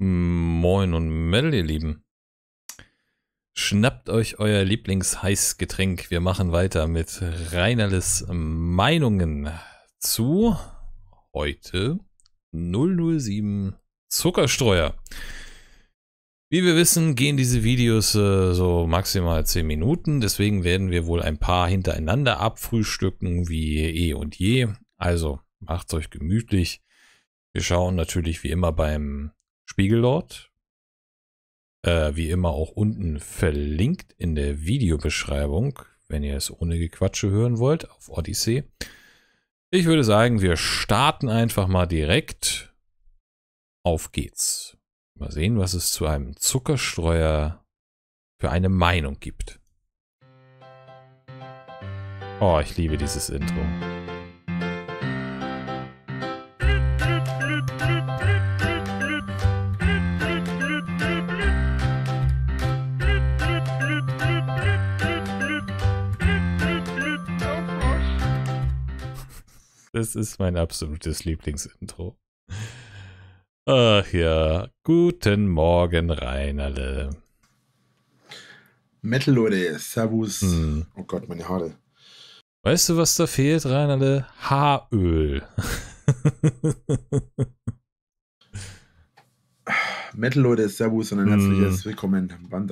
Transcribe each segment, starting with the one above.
Moin und Mel, ihr Lieben. Schnappt euch euer Lieblingsheißgetränk. Wir machen weiter mit Reinerles Meinungen zu heute 007 Zuckerstreuer. Wie wir wissen, gehen diese Videos äh, so maximal 10 Minuten, deswegen werden wir wohl ein paar hintereinander abfrühstücken, wie eh und je. Also macht's euch gemütlich. Wir schauen natürlich wie immer beim Spiegellord. Äh, wie immer auch unten verlinkt in der Videobeschreibung, wenn ihr es ohne Gequatsche hören wollt, auf Odyssey. Ich würde sagen, wir starten einfach mal direkt. Auf geht's. Mal sehen, was es zu einem Zuckerstreuer für eine Meinung gibt. Oh, ich liebe dieses Intro. Das ist mein absolutes Lieblingsintro. Ach ja, guten Morgen, Reinerle. Metal Leute, Servus. Hm. Oh Gott, meine Haare. Weißt du, was da fehlt, Reinerle? Haaröl. Metal Leute, Servus und ein herzliches hm. Willkommen beim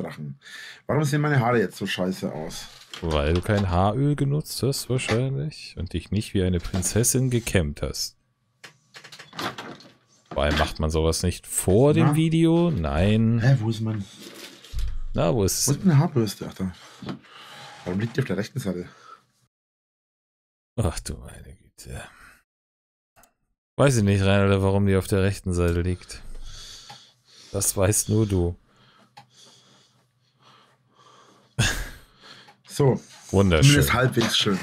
Warum sehen meine Haare jetzt so scheiße aus? Weil du kein Haaröl genutzt hast wahrscheinlich und dich nicht wie eine Prinzessin gekämmt hast. Vor allem macht man sowas nicht vor Na? dem Video? Nein. Hä, wo ist mein... Na, wo ist... Wo ist meine Haarbürste? Ach, da. Warum liegt die auf der rechten Seite? Ach du meine Güte. Weiß ich nicht, Rainer, warum die auf der rechten Seite liegt. Das weißt nur du. So. Wunderschön. Zumindest halbwegs schön.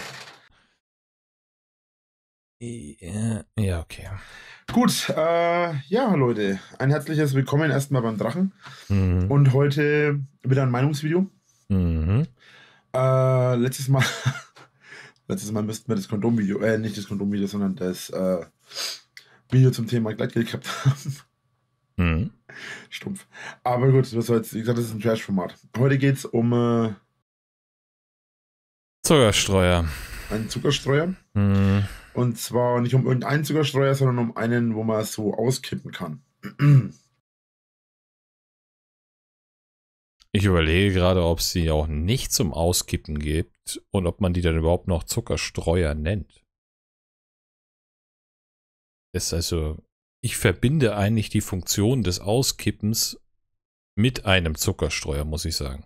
Ja, okay. Gut, äh, ja, Leute, ein herzliches Willkommen erstmal beim Drachen. Mhm. Und heute wieder ein Meinungsvideo. Mhm. Äh, letztes Mal, letztes Mal müssten wir das Kondomvideo, äh, nicht das Kondomvideo, sondern das äh, Video zum Thema Gleitgeld gehabt haben. Mhm. Stumpf. Aber gut, was soll's. Wie gesagt, das ist ein Trash-Format. Heute geht's um äh, Zuckerstreuer. Einen Zuckerstreuer. Mhm. Und zwar nicht um irgendeinen Zuckerstreuer, sondern um einen, wo man so auskippen kann. Ich überlege gerade, ob es die auch nicht zum Auskippen gibt und ob man die dann überhaupt noch Zuckerstreuer nennt. Ist also, ich verbinde eigentlich die Funktion des Auskippens mit einem Zuckerstreuer, muss ich sagen.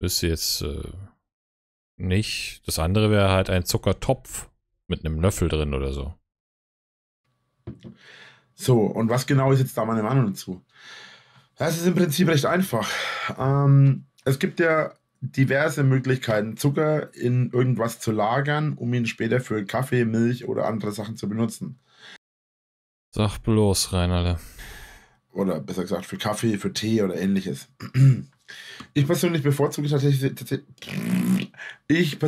Bis jetzt. Äh nicht. Das andere wäre halt ein Zuckertopf mit einem Löffel drin oder so. So, und was genau ist jetzt da meine Meinung dazu? Das ist im Prinzip recht einfach. Ähm, es gibt ja diverse Möglichkeiten, Zucker in irgendwas zu lagern, um ihn später für Kaffee, Milch oder andere Sachen zu benutzen. Sag bloß, Reinalde. Oder besser gesagt, für Kaffee, für Tee oder ähnliches. Ich persönlich bevorzuge tatsächlich, tatsächlich ich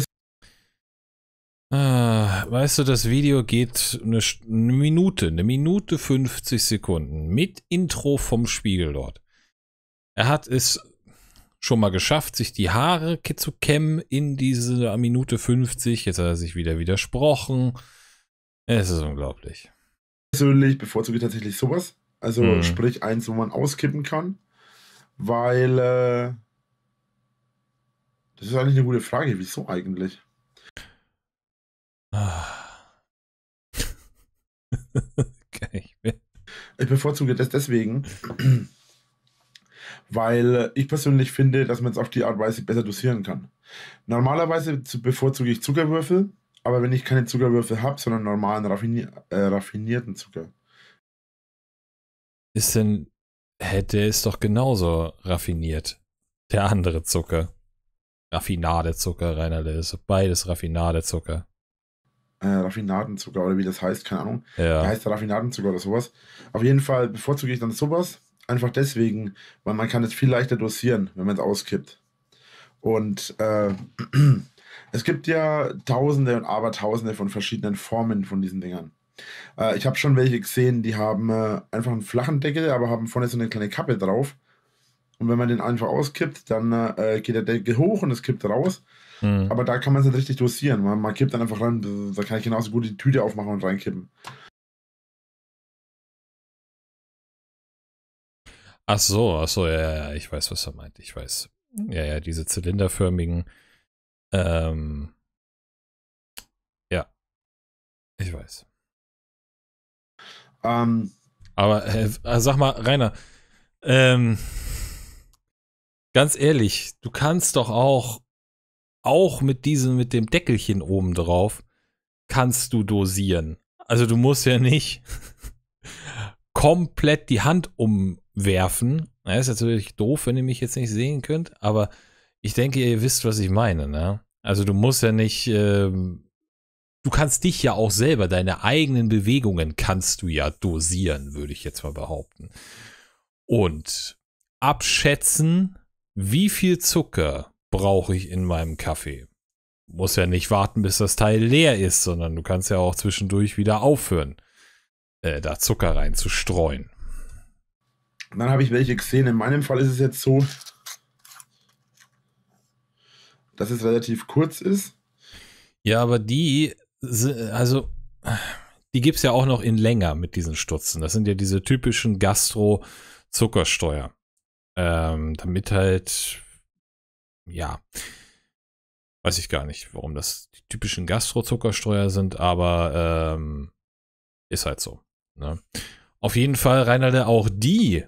ah, Weißt du, das Video geht eine, eine Minute, eine Minute 50 Sekunden mit Intro vom Spiegel dort. Er hat es schon mal geschafft, sich die Haare zu kämmen in diese Minute 50. Jetzt hat er sich wieder widersprochen. Es ist unglaublich. Persönlich bevorzuge ich tatsächlich sowas. Also mhm. sprich eins, wo man auskippen kann. Weil äh, das ist eigentlich eine gute Frage. Wieso eigentlich? Ah. ich, ich bevorzuge das deswegen, weil ich persönlich finde, dass man es auf die Art und Weise besser dosieren kann. Normalerweise bevorzuge ich Zuckerwürfel, aber wenn ich keine Zuckerwürfel habe, sondern normalen raffini äh, raffinierten Zucker. Ist denn, hä, der ist doch genauso raffiniert, der andere Zucker. Raffinadezucker, Rainer, das ist beides Raffinadezucker. Äh, Raffinadenzucker oder wie das heißt, keine Ahnung. Ja. Da heißt Raffinadenzucker oder sowas. Auf jeden Fall bevorzuge ich dann sowas. Einfach deswegen, weil man kann es viel leichter dosieren, wenn man es auskippt. Und äh, es gibt ja Tausende und Abertausende von verschiedenen Formen von diesen Dingern. Äh, ich habe schon welche gesehen, die haben äh, einfach einen flachen Deckel, aber haben vorne so eine kleine Kappe drauf und wenn man den einfach auskippt, dann äh, geht der Deckel hoch und es kippt raus. Mhm. Aber da kann man es nicht richtig dosieren. Man, man kippt dann einfach rein, da kann ich genauso gut die Tüte aufmachen und reinkippen. Ach so, ach so, ja, ja, ich weiß, was er meint. Ich weiß. Ja, ja, diese zylinderförmigen. Ähm, ja. Ich weiß. Ähm, Aber äh, sag mal, Rainer, ähm, ganz ehrlich, du kannst doch auch, auch mit diesem, mit dem Deckelchen oben drauf, kannst du dosieren. Also du musst ja nicht komplett die Hand umwerfen. Ja, ist natürlich doof, wenn ihr mich jetzt nicht sehen könnt, aber ich denke, ihr wisst, was ich meine. Ne? Also du musst ja nicht, ähm, du kannst dich ja auch selber, deine eigenen Bewegungen kannst du ja dosieren, würde ich jetzt mal behaupten. Und abschätzen, wie viel Zucker brauche ich in meinem Kaffee? Muss ja nicht warten, bis das Teil leer ist, sondern du kannst ja auch zwischendurch wieder aufhören, äh, da Zucker reinzustreuen. Dann habe ich welche gesehen. In meinem Fall ist es jetzt so, dass es relativ kurz ist. Ja, aber die, also, die gibt es ja auch noch in länger mit diesen Stutzen. Das sind ja diese typischen Gastro-Zuckersteuer. Ähm, damit halt, ja, weiß ich gar nicht, warum das die typischen Gastrozuckersteuer sind, aber ähm, ist halt so. Ne? Auf jeden Fall, Reinalde, auch die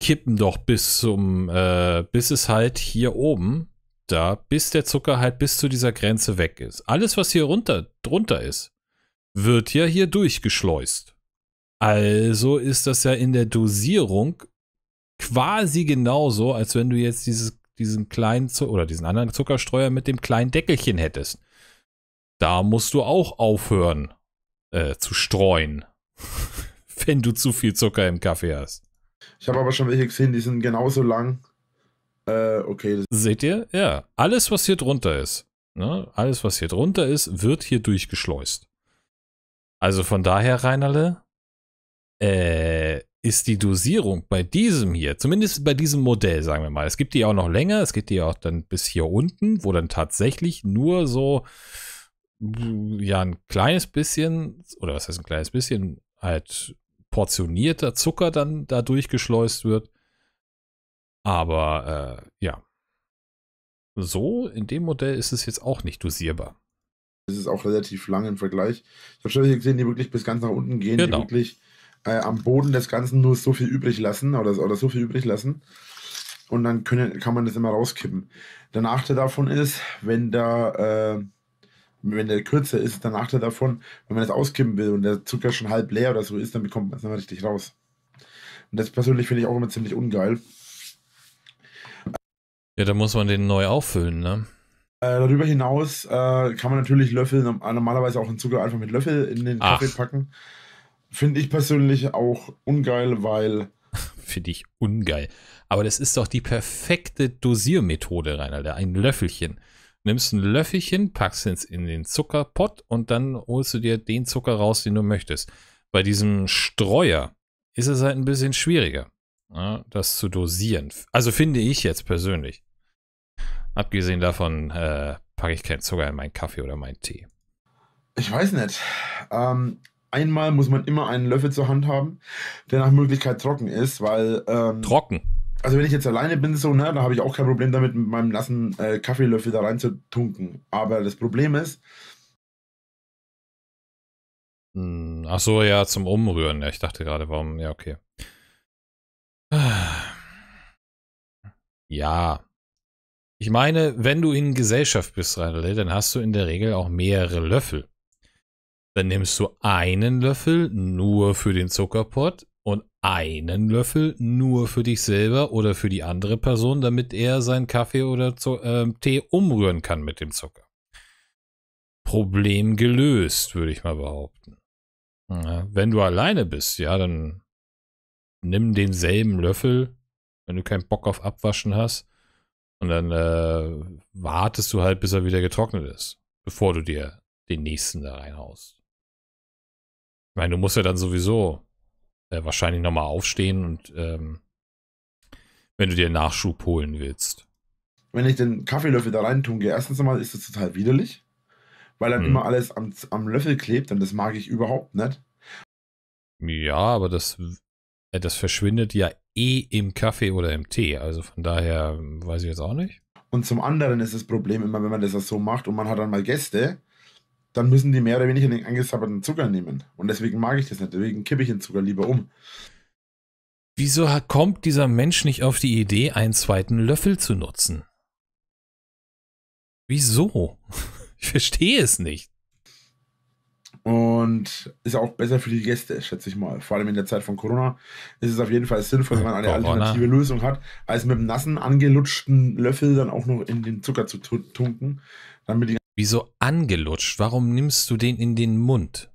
kippen doch bis zum, äh, bis es halt hier oben, da, bis der Zucker halt bis zu dieser Grenze weg ist. Alles, was hier runter, drunter ist, wird ja hier durchgeschleust. Also ist das ja in der Dosierung quasi genauso, als wenn du jetzt dieses, diesen kleinen Zu oder diesen anderen Zuckerstreuer mit dem kleinen Deckelchen hättest. Da musst du auch aufhören äh, zu streuen, wenn du zu viel Zucker im Kaffee hast. Ich habe aber schon welche gesehen, die sind genauso lang. Äh, okay. Seht ihr? Ja. Alles, was hier drunter ist, ne? alles, was hier drunter ist, wird hier durchgeschleust. Also von daher, Reinerle, äh, ist die Dosierung bei diesem hier, zumindest bei diesem Modell, sagen wir mal. Es gibt die auch noch länger, es gibt die auch dann bis hier unten, wo dann tatsächlich nur so, ja, ein kleines bisschen, oder was heißt ein kleines bisschen, halt portionierter Zucker dann da durchgeschleust wird. Aber äh, ja, so in dem Modell ist es jetzt auch nicht dosierbar. Es ist auch relativ lang im Vergleich. Ich habe schon gesehen, die wirklich bis ganz nach unten gehen, genau. die wirklich äh, am Boden des Ganzen nur so viel übrig lassen oder, oder so viel übrig lassen. Und dann können, kann man das immer rauskippen. Der Nachteil davon ist, wenn da äh, wenn der kürzer ist, der Nachteil davon, wenn man das auskippen will und der Zucker schon halb leer oder so ist, dann bekommt man es nicht richtig raus. Und das persönlich finde ich auch immer ziemlich ungeil. Ja, da muss man den neu auffüllen, ne? Äh, darüber hinaus äh, kann man natürlich Löffel, äh, normalerweise auch den Zucker einfach mit Löffel in den Ach. Kaffee packen. Finde ich persönlich auch ungeil, weil. Finde ich ungeil. Aber das ist doch die perfekte Dosiermethode, Rainer. Ein Löffelchen. Nimmst ein Löffelchen, packst es in den Zuckerpott und dann holst du dir den Zucker raus, den du möchtest. Bei diesem Streuer ist es halt ein bisschen schwieriger, ne, das zu dosieren. Also finde ich jetzt persönlich. Abgesehen davon äh, packe ich keinen Zucker in meinen Kaffee oder meinen Tee. Ich weiß nicht. Ähm, einmal muss man immer einen Löffel zur Hand haben, der nach Möglichkeit trocken ist, weil. Ähm, trocken? Also, wenn ich jetzt alleine bin, so, ne, dann habe ich auch kein Problem damit, mit meinem nassen äh, Kaffeelöffel da rein zu tunken. Aber das Problem ist. Hm, ach so, ja, zum Umrühren. Ja, ich dachte gerade, warum. Ja, okay. Ja. Ich meine, wenn du in Gesellschaft bist, Radele, dann hast du in der Regel auch mehrere Löffel. Dann nimmst du einen Löffel nur für den Zuckerpott und einen Löffel nur für dich selber oder für die andere Person, damit er seinen Kaffee oder äh, Tee umrühren kann mit dem Zucker. Problem gelöst, würde ich mal behaupten. Ja, wenn du alleine bist, ja, dann nimm denselben Löffel, wenn du keinen Bock auf Abwaschen hast, und dann äh, wartest du halt, bis er wieder getrocknet ist, bevor du dir den nächsten da reinhaust. Ich meine, du musst ja dann sowieso äh, wahrscheinlich nochmal aufstehen und ähm, wenn du dir Nachschub holen willst. Wenn ich den Kaffeelöffel da rein tun gehe, erstens einmal ist das total widerlich, weil dann hm. immer alles am, am Löffel klebt und das mag ich überhaupt nicht. Ja, aber das, äh, das verschwindet ja eh im Kaffee oder im Tee. Also von daher weiß ich jetzt auch nicht. Und zum anderen ist das Problem immer, wenn man das so macht und man hat dann mal Gäste, dann müssen die mehr oder weniger den angesabberten Zucker nehmen. Und deswegen mag ich das nicht, deswegen kippe ich den Zucker lieber um. Wieso kommt dieser Mensch nicht auf die Idee, einen zweiten Löffel zu nutzen? Wieso? Ich verstehe es nicht. Und ist auch besser für die Gäste, schätze ich mal. Vor allem in der Zeit von Corona ist es auf jeden Fall sinnvoll, wenn man eine Corona. alternative Lösung hat, als mit einem nassen, angelutschten Löffel dann auch noch in den Zucker zu tunken, damit die Wieso angelutscht? Warum nimmst du den in den Mund?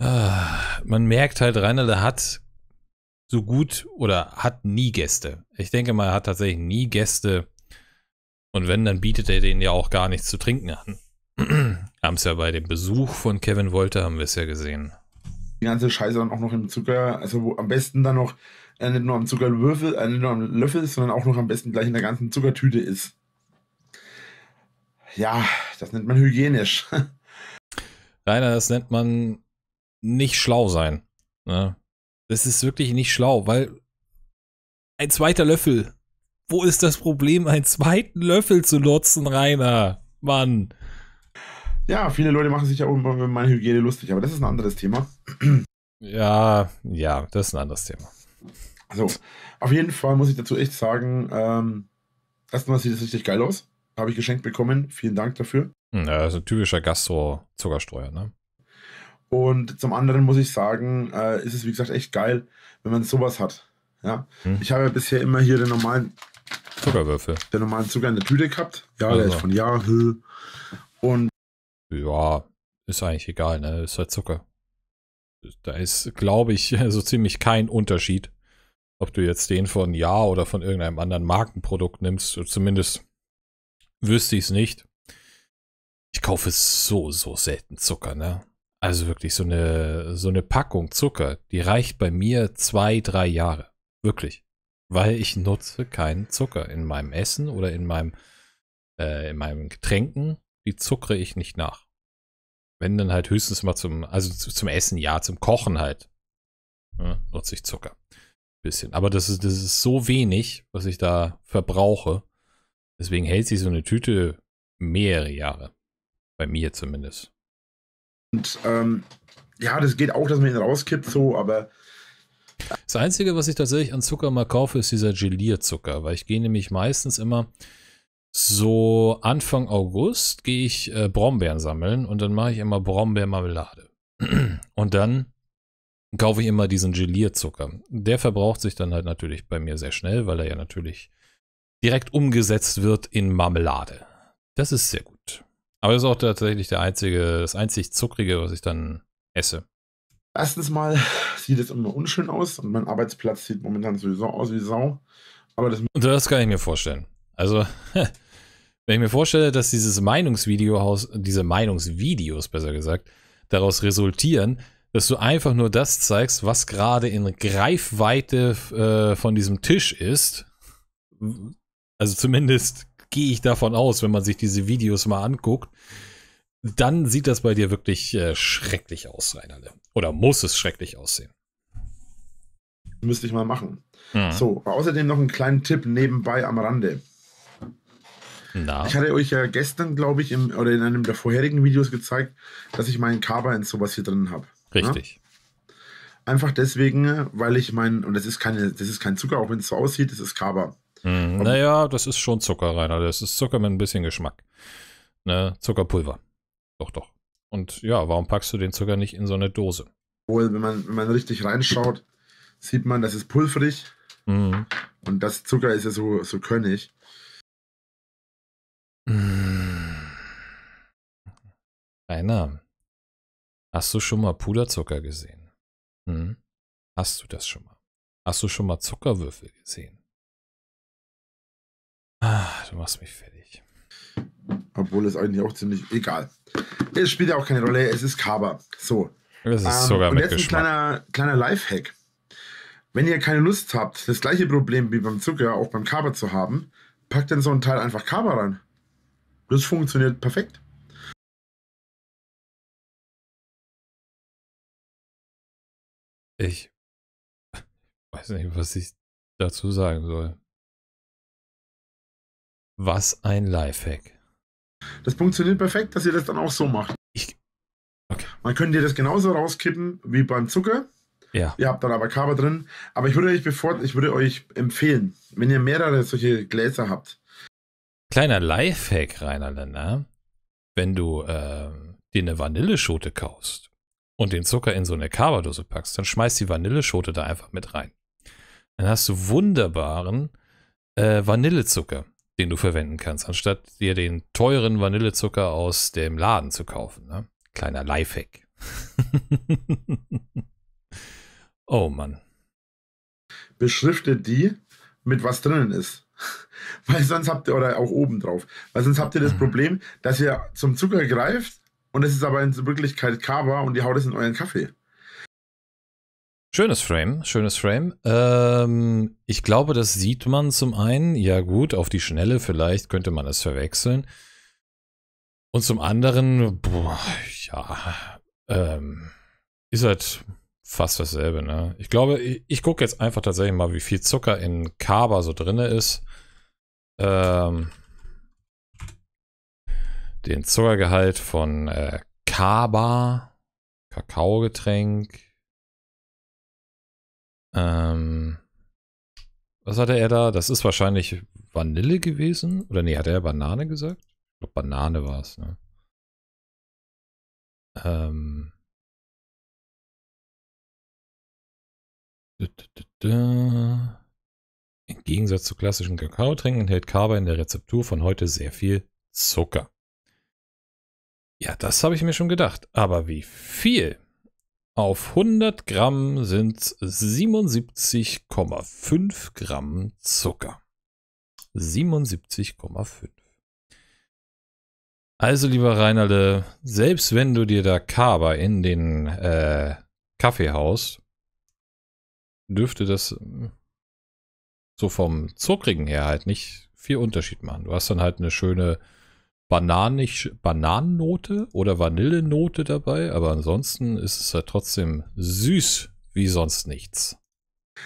Ah, man merkt halt, Rainer, der hat so gut oder hat nie Gäste. Ich denke mal, er hat tatsächlich nie Gäste. Und wenn, dann bietet er denen ja auch gar nichts zu trinken an. haben es ja bei dem Besuch von Kevin Wolter, haben wir es ja gesehen. Die ganze Scheiße dann auch noch im Zucker, also am besten dann noch äh, nicht nur am Zuckerwürfel, äh, nicht nur am Löffel, sondern auch noch am besten gleich in der ganzen Zuckertüte ist ja, das nennt man hygienisch. Leider, das nennt man nicht schlau sein. Ne? Das ist wirklich nicht schlau, weil ein zweiter Löffel. Wo ist das Problem, einen zweiten Löffel zu nutzen, Rainer? Mann. Ja, viele Leute machen sich ja über meine Hygiene lustig, aber das ist ein anderes Thema. Ja, ja, das ist ein anderes Thema. So, auf jeden Fall muss ich dazu echt sagen, ähm, erstmal sieht es richtig geil aus. Habe ich geschenkt bekommen. Vielen Dank dafür. Ja, also typischer gastro zuckerstreuer ne? Und zum anderen muss ich sagen, äh, ist es wie gesagt echt geil, wenn man sowas hat. Ja? Hm. Ich habe ja bisher immer hier den normalen Zuckerwürfel. Den normalen Zucker in der Tüte gehabt. Ja, also. der ist also. von Yahoo. Und. Ja, ist eigentlich egal, ne? Ist halt Zucker. Da ist, glaube ich, so ziemlich kein Unterschied, ob du jetzt den von Ja oder von irgendeinem anderen Markenprodukt nimmst. Zumindest wüsste ich es nicht. Ich kaufe so, so selten Zucker, ne? Also wirklich so eine, so eine Packung Zucker, die reicht bei mir zwei, drei Jahre. Wirklich. Weil ich nutze keinen Zucker in meinem Essen oder in meinem, äh, in meinen Getränken. Die zuckere ich nicht nach. Wenn dann halt höchstens mal zum, also zum Essen ja, zum Kochen halt. Ja, ne, nutze ich Zucker. Bisschen. Aber das ist, das ist so wenig, was ich da verbrauche. Deswegen hält sich so eine Tüte mehrere Jahre. Bei mir zumindest. Und ähm, ja, das geht auch, dass man ihn rauskippt, so, aber. Das Einzige, was ich tatsächlich an Zucker mal kaufe, ist dieser Gelierzucker, weil ich gehe nämlich meistens immer so Anfang August gehe ich äh, Brombeeren sammeln und dann mache ich immer Brombeermarmelade. und dann kaufe ich immer diesen Gelierzucker. Der verbraucht sich dann halt natürlich bei mir sehr schnell, weil er ja natürlich direkt umgesetzt wird in Marmelade. Das ist sehr gut. Aber das ist auch tatsächlich der einzige, das einzig zuckrige, was ich dann esse. Erstens mal sieht es immer unschön aus und mein Arbeitsplatz sieht momentan sowieso aus wie Sau. Aber das, das kann ich mir vorstellen. Also, wenn ich mir vorstelle, dass dieses Meinungsvideohaus, diese Meinungsvideos besser gesagt, daraus resultieren, dass du einfach nur das zeigst, was gerade in Greifweite äh, von diesem Tisch ist, also zumindest gehe ich davon aus, wenn man sich diese Videos mal anguckt, dann sieht das bei dir wirklich äh, schrecklich aus, Rainerle. Oder muss es schrecklich aussehen? Müsste ich mal machen. Mhm. So, außerdem noch einen kleinen Tipp nebenbei am Rande. Na. Ich hatte euch ja gestern, glaube ich, im, oder in einem der vorherigen Videos gezeigt, dass ich meinen Kaba in sowas hier drin habe. Ne? Richtig. Ja? Einfach deswegen, weil ich meinen, und das ist keine, das ist kein Zucker, auch wenn es so aussieht, das ist Kaba. Mhm, naja, das ist schon Zucker, Rainer. Das ist Zucker mit ein bisschen Geschmack. Ne? Zuckerpulver. Doch, doch. Und ja, warum packst du den Zucker nicht in so eine Dose? Wohl, wenn man, wenn man richtig reinschaut, sieht man, das ist pulverig. Mhm. Und das Zucker ist ja so, so körnig. Mm. Rainer, hast du schon mal Puderzucker gesehen? Hm? Hast du das schon mal? Hast du schon mal Zuckerwürfel gesehen? Ach, du machst mich fertig. Obwohl es eigentlich auch ziemlich egal. Es spielt ja auch keine Rolle, es ist Kaba. So. Das ist ähm, sogar und mit jetzt Geschmack. ein kleiner, kleiner Lifehack. Wenn ihr keine Lust habt, das gleiche Problem wie beim Zucker auch beim Kaba zu haben, packt dann so ein Teil einfach Kaba rein. Das funktioniert perfekt. Ich weiß nicht, was ich dazu sagen soll. Was ein Lifehack. Das funktioniert perfekt, dass ihr das dann auch so macht. Ich, okay. Man könnte das genauso rauskippen wie beim Zucker. Ja. Ihr habt dann aber Kaba drin. Aber ich würde euch bevor, ich würde euch empfehlen, wenn ihr mehrere solche Gläser habt. Kleiner Lifehack, Rainer Länder. Wenn du äh, dir eine Vanilleschote kaufst und den Zucker in so eine Kaba-Dose packst, dann schmeißt die Vanilleschote da einfach mit rein. Dann hast du wunderbaren äh, Vanillezucker den du verwenden kannst, anstatt dir den teuren Vanillezucker aus dem Laden zu kaufen. Ne? Kleiner Lifehack. oh Mann. Beschriftet die mit was drinnen ist. Weil sonst habt ihr, oder auch oben drauf, weil sonst habt ihr das mhm. Problem, dass ihr zum Zucker greift und es ist aber in Wirklichkeit Kava und ihr haut es in euren Kaffee. Schönes Frame, schönes Frame. Ähm, ich glaube, das sieht man zum einen. Ja gut, auf die Schnelle vielleicht könnte man es verwechseln. Und zum anderen, boah, ja, ähm, ist halt fast dasselbe. Ne? Ich glaube, ich, ich gucke jetzt einfach tatsächlich mal, wie viel Zucker in Kaba so drin ist. Ähm, den Zuckergehalt von äh, Kaba, Kakaogetränk, ähm, was hatte er da? Das ist wahrscheinlich Vanille gewesen. Oder nee, hat er Banane gesagt? Ich glaube, Banane war es, ne? Ähm. Im Gegensatz zu klassischen Kakaotrinken enthält Kaba in der Rezeptur von heute sehr viel Zucker. Ja, das habe ich mir schon gedacht. Aber wie viel? Auf 100 Gramm sind 77,5 Gramm Zucker. 77,5. Also, lieber Reinalde, selbst wenn du dir da Kaber in den äh, Kaffee haust, dürfte das hm, so vom Zuckrigen her halt nicht viel Unterschied machen. Du hast dann halt eine schöne bananisch, Bananennote oder Vanillennote dabei, aber ansonsten ist es ja trotzdem süß wie sonst nichts.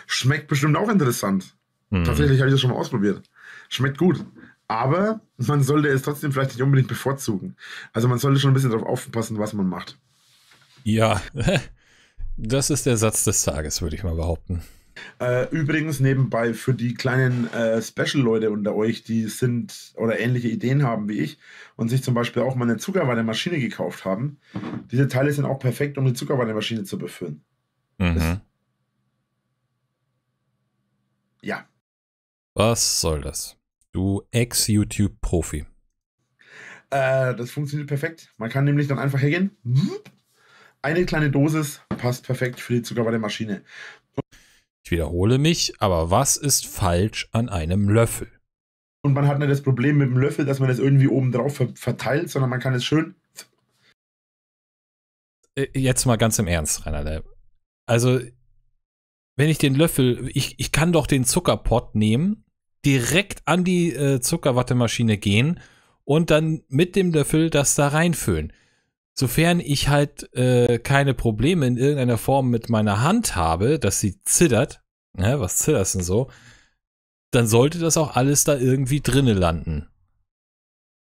Schmeckt bestimmt auch interessant. Mhm. Tatsächlich habe ich das schon mal ausprobiert. Schmeckt gut. Aber man sollte es trotzdem vielleicht nicht unbedingt bevorzugen. Also man sollte schon ein bisschen darauf aufpassen, was man macht. Ja, das ist der Satz des Tages, würde ich mal behaupten. Äh, übrigens nebenbei für die kleinen äh, Special-Leute unter euch, die sind oder ähnliche Ideen haben wie ich und sich zum Beispiel auch mal eine Zuckerwattemaschine gekauft haben. Diese Teile sind auch perfekt, um die Zuckerwattemaschine zu befüllen. Mhm. Das, ja. Was soll das? Du Ex-YouTube-Profi. Äh, das funktioniert perfekt. Man kann nämlich dann einfach hergehen. Eine kleine Dosis passt perfekt für die Zuckerwattemaschine. Ich wiederhole mich, aber was ist falsch an einem Löffel? Und man hat nicht das Problem mit dem Löffel, dass man das irgendwie oben drauf verteilt, sondern man kann es schön. Äh, jetzt mal ganz im Ernst, Rainer. Also, wenn ich den Löffel, ich, ich kann doch den Zuckerpott nehmen, direkt an die äh, Zuckerwattemaschine gehen und dann mit dem Löffel das da reinfüllen sofern ich halt äh, keine Probleme in irgendeiner Form mit meiner Hand habe, dass sie zittert, ja, ne, was zitterst denn so, dann sollte das auch alles da irgendwie drinne landen.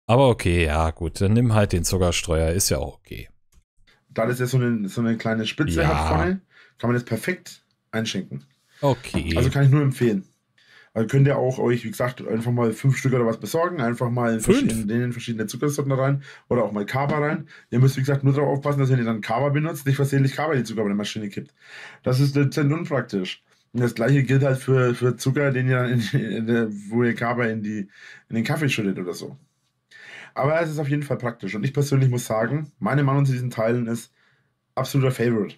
Aber okay, ja, gut, dann nimm halt den Zuckerstreuer, ist ja auch okay. Da das jetzt so eine, so eine kleine Spitze ja. hat kann man das perfekt einschenken. Okay. Also kann ich nur empfehlen. Dann also könnt ihr auch euch, wie gesagt, einfach mal fünf Stück oder was besorgen. Einfach mal in, verschiedenen, in verschiedene Zuckersorten rein oder auch mal Kaba rein. Ihr müsst, wie gesagt, nur darauf aufpassen, dass wenn ihr dann Kaba benutzt, nicht versehentlich Kaba in die Zucker in Maschine kippt. Das ist dezent unpraktisch. Und das gleiche gilt halt für, für Zucker, den ihr dann in, in der, wo ihr Kaba in, die, in den Kaffee schüttet oder so. Aber es ist auf jeden Fall praktisch. Und ich persönlich muss sagen, meine Meinung zu diesen Teilen ist absoluter Favorite.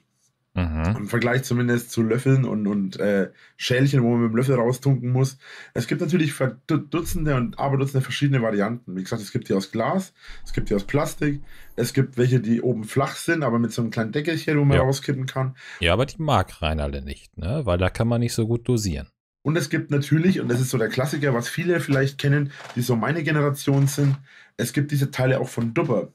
Mhm. Im Vergleich zumindest zu Löffeln und, und äh, Schälchen, wo man mit dem Löffel raustunken muss. Es gibt natürlich Dutzende und Aberdutzende verschiedene Varianten. Wie gesagt, es gibt die aus Glas, es gibt die aus Plastik, es gibt welche, die oben flach sind, aber mit so einem kleinen Deckelchen, wo man ja. rauskippen kann. Ja, aber die mag alle nicht, ne? weil da kann man nicht so gut dosieren. Und es gibt natürlich, und das ist so der Klassiker, was viele vielleicht kennen, die so meine Generation sind, es gibt diese Teile auch von Dupper.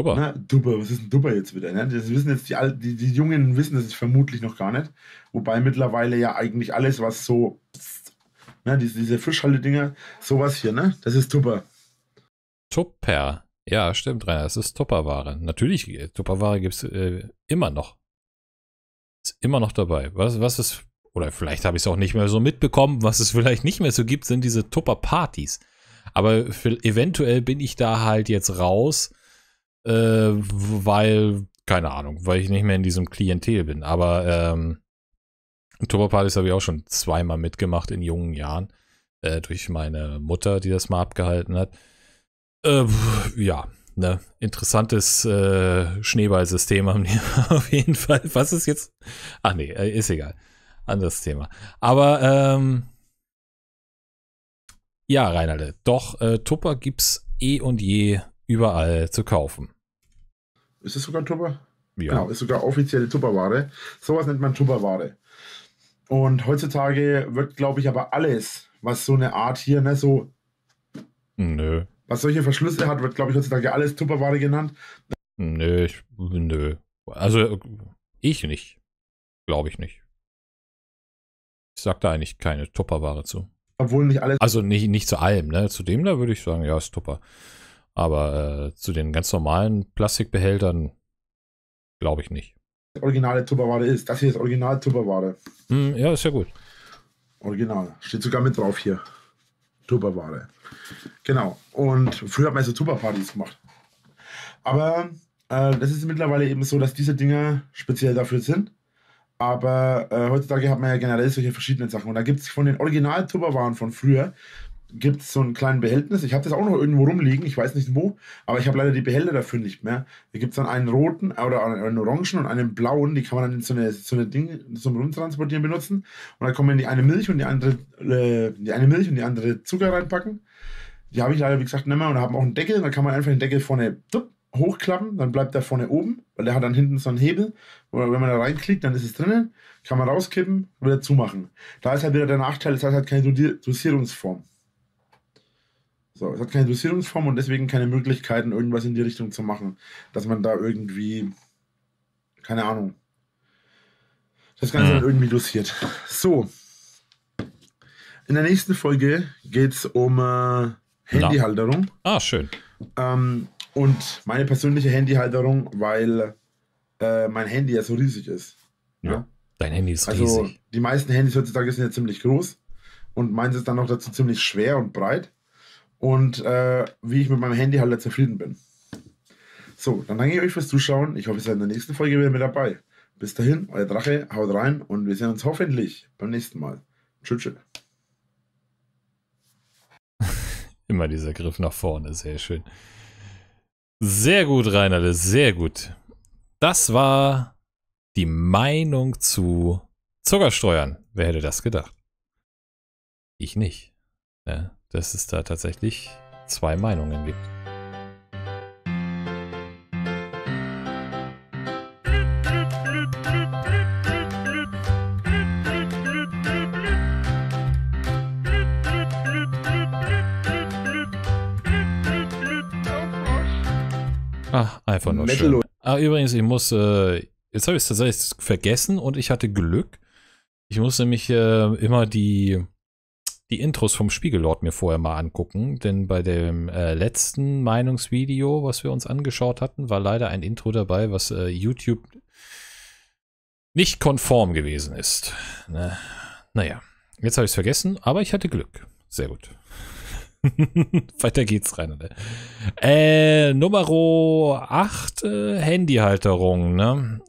Dubber. Na, Dubber, was ist ein Dubber jetzt wieder? Ne? Das wissen jetzt die, Al die, die Jungen wissen das vermutlich noch gar nicht. Wobei mittlerweile ja eigentlich alles, was so, ne, diese, diese Fischhalle-Dinger, sowas hier, ne? Das ist Dubber. Tupper. Ja, stimmt, Rainer. das ist Tupperware. Natürlich, äh, Tupperware gibt es äh, immer noch. Ist immer noch dabei. Was, was ist, oder vielleicht habe ich es auch nicht mehr so mitbekommen, was es vielleicht nicht mehr so gibt, sind diese Tupper-Partys. Aber für, eventuell bin ich da halt jetzt raus, äh, weil, keine Ahnung, weil ich nicht mehr in diesem Klientel bin. Aber ähm, Turbopartys habe ich auch schon zweimal mitgemacht in jungen Jahren. Äh, durch meine Mutter, die das mal abgehalten hat. Äh, ja, ne? Interessantes äh, Schneeballsystem haben die auf jeden Fall. Was ist jetzt? Ach nee, äh, ist egal. Anderes Thema. Aber ähm, ja, Reinalde, doch, äh, Tupper gibt's eh und je überall zu kaufen. Ist es sogar Tupper? Ja. Genau, ist sogar offizielle Tupperware. Sowas nennt man Tupperware. Und heutzutage wird, glaube ich, aber alles, was so eine Art hier, ne, so. Nö. Was solche Verschlüsse hat, wird, glaube ich, heutzutage alles Tupperware genannt. Nö, ich, nö. Also, ich nicht. Glaube ich nicht. Ich sag da eigentlich keine Tupperware zu. Obwohl nicht alles. Also nicht, nicht zu allem, ne? Zu dem da würde ich sagen, ja, ist Tupper. Aber äh, zu den ganz normalen Plastikbehältern glaube ich nicht. Das originale Tupperware ist. Das hier ist original Tupperware. Hm, ja, ist ja gut. Original. Steht sogar mit drauf hier. Tupperware. Genau. Und früher hat man so Tupperpartys gemacht. Aber äh, das ist mittlerweile eben so, dass diese Dinge speziell dafür sind. Aber äh, heutzutage hat man ja generell solche verschiedenen Sachen. Und da gibt es von den original Tupperwaren von früher, gibt es so ein kleines Behältnis. Ich habe das auch noch irgendwo rumliegen, ich weiß nicht wo, aber ich habe leider die Behälter dafür nicht mehr. Da gibt es dann einen roten oder einen orangen und einen blauen, die kann man dann in so eine, so eine Ding zum Rundtransportieren benutzen. Und dann kommen die eine Milch und die andere, äh, die eine Milch und die andere Zucker reinpacken. Die habe ich leider, wie gesagt, nicht mehr und haben auch einen Deckel. Dann kann man einfach den Deckel vorne tup, hochklappen, dann bleibt der vorne oben, weil der hat dann hinten so einen Hebel. Oder wenn man da reinklickt, dann ist es drinnen, kann man rauskippen, wieder zumachen. Da ist halt wieder der Nachteil, es das hat halt keine Dosierungsform. So, es hat keine Dosierungsform und deswegen keine Möglichkeiten, irgendwas in die Richtung zu machen, dass man da irgendwie, keine Ahnung, das Ganze dann irgendwie dosiert. So, in der nächsten Folge geht es um äh, Handyhalterung. Ah, schön. Ähm, und meine persönliche Handyhalterung, weil äh, mein Handy ja so riesig ist. Ja. Dein Handy ist also, riesig. also, Die meisten Handys heutzutage sind ja ziemlich groß und meins ist dann noch dazu ziemlich schwer und breit und äh, wie ich mit meinem Handy halt zufrieden bin. So, dann danke ich euch fürs Zuschauen. Ich hoffe, ihr seid in der nächsten Folge wieder mit dabei. Bis dahin, euer Drache, haut rein und wir sehen uns hoffentlich beim nächsten Mal. Tschüss. tschüss. Immer dieser Griff nach vorne, sehr schön. Sehr gut, Reinhard, sehr gut. Das war die Meinung zu Zuckersteuern. Wer hätte das gedacht? Ich nicht. Ja. Ne? dass es da tatsächlich zwei Meinungen gibt. Ach, einfach nur Metal schön. Ah, übrigens, ich muss, äh, jetzt habe ich es tatsächlich vergessen und ich hatte Glück. Ich muss nämlich äh, immer die die Intros vom Spiegellord mir vorher mal angucken, denn bei dem äh, letzten Meinungsvideo, was wir uns angeschaut hatten, war leider ein Intro dabei, was äh, YouTube nicht konform gewesen ist. Ne? Naja, jetzt habe ich es vergessen, aber ich hatte Glück. Sehr gut. Weiter geht's rein. Ne? Äh, Nummer 8, äh, Handyhalterung. Ne?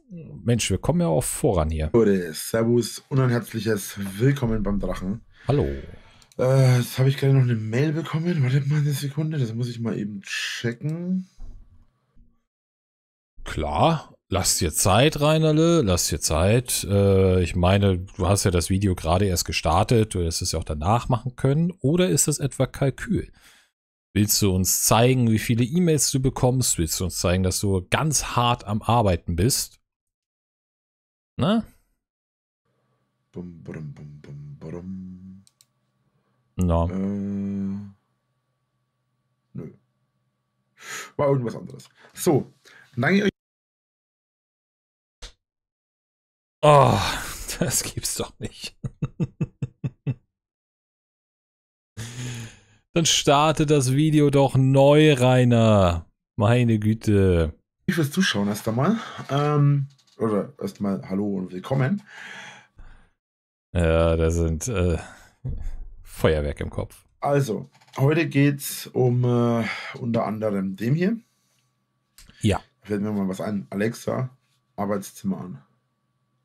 Mensch, wir kommen ja auch voran hier. Servus und ein herzliches Willkommen beim Drachen. Hallo. Äh, jetzt habe ich gerade noch eine Mail bekommen. Warte mal eine Sekunde, das muss ich mal eben checken. Klar, lass dir Zeit, Rainerle, lass dir Zeit. Äh, ich meine, du hast ja das Video gerade erst gestartet, du hättest es ja auch danach machen können. Oder ist das etwa Kalkül? Willst du uns zeigen, wie viele E-Mails du bekommst? Willst du uns zeigen, dass du ganz hart am Arbeiten bist? Na? Bum, brum, bum, bum, brum. No. Ähm, nö. War irgendwas anderes. So, nein. Oh, ah, das gibt's doch nicht. Dann starte das Video doch neu, Rainer. Meine Güte. Ich fürs Zuschauen erst einmal. Ähm, oder erstmal Hallo und Willkommen. Ja, da sind. Äh, Feuerwerk im Kopf. Also, heute geht es um äh, unter anderem dem hier. Ja. Fällt mir mal was ein. Alexa, Arbeitszimmer an.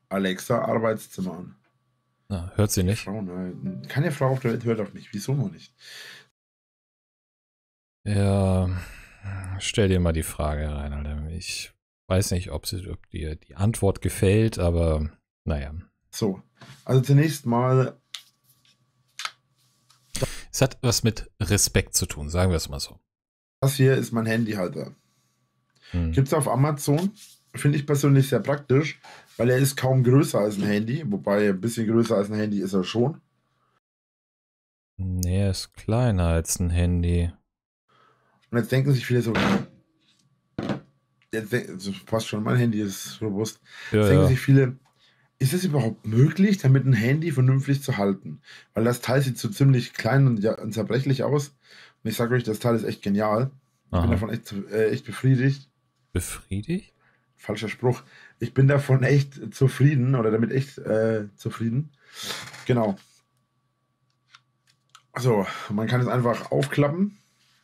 Alexa, Arbeitszimmer an. Na, hört sie nicht? Frau, ne? Keine Frau auf der Welt hört auf mich. Wieso noch nicht? Ja, stell dir mal die Frage rein, Alter. Ich weiß nicht, ob, sie, ob dir die Antwort gefällt, aber naja. So, also zunächst mal es hat was mit Respekt zu tun, sagen wir es mal so. Das hier ist mein Handyhalter. Hm. Gibt es auf Amazon. Finde ich persönlich sehr praktisch, weil er ist kaum größer als ein Handy. Wobei ein bisschen größer als ein Handy ist er schon. Nee, er ist kleiner als ein Handy. Und jetzt denken sich viele so. Jetzt passt also schon, mein Handy ist robust. Ja, jetzt denken sich viele, ist es überhaupt möglich, damit ein Handy vernünftig zu halten? Weil das Teil sieht so ziemlich klein und, zerbrechlich aus. Und ich sage euch, das Teil ist echt genial. Aha. Ich bin davon echt, äh, echt befriedigt. Befriedigt? Falscher Spruch. Ich bin davon echt zufrieden oder damit echt äh, zufrieden. Genau. Also, man kann es einfach aufklappen.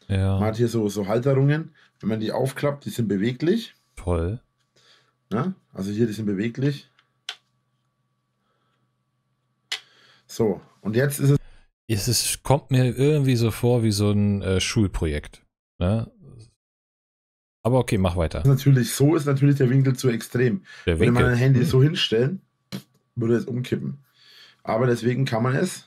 Ja. Man hat hier so, so Halterungen. Wenn man die aufklappt, die sind beweglich. Toll. Na? Ne? Also hier, die sind beweglich. So, und jetzt ist es. Es ist, kommt mir irgendwie so vor wie so ein äh, Schulprojekt. Ne? Aber okay, mach weiter. Natürlich, so ist natürlich der Winkel zu extrem. Der Winkel. Würde man ein Handy mhm. so hinstellen, würde es umkippen. Aber deswegen kann man es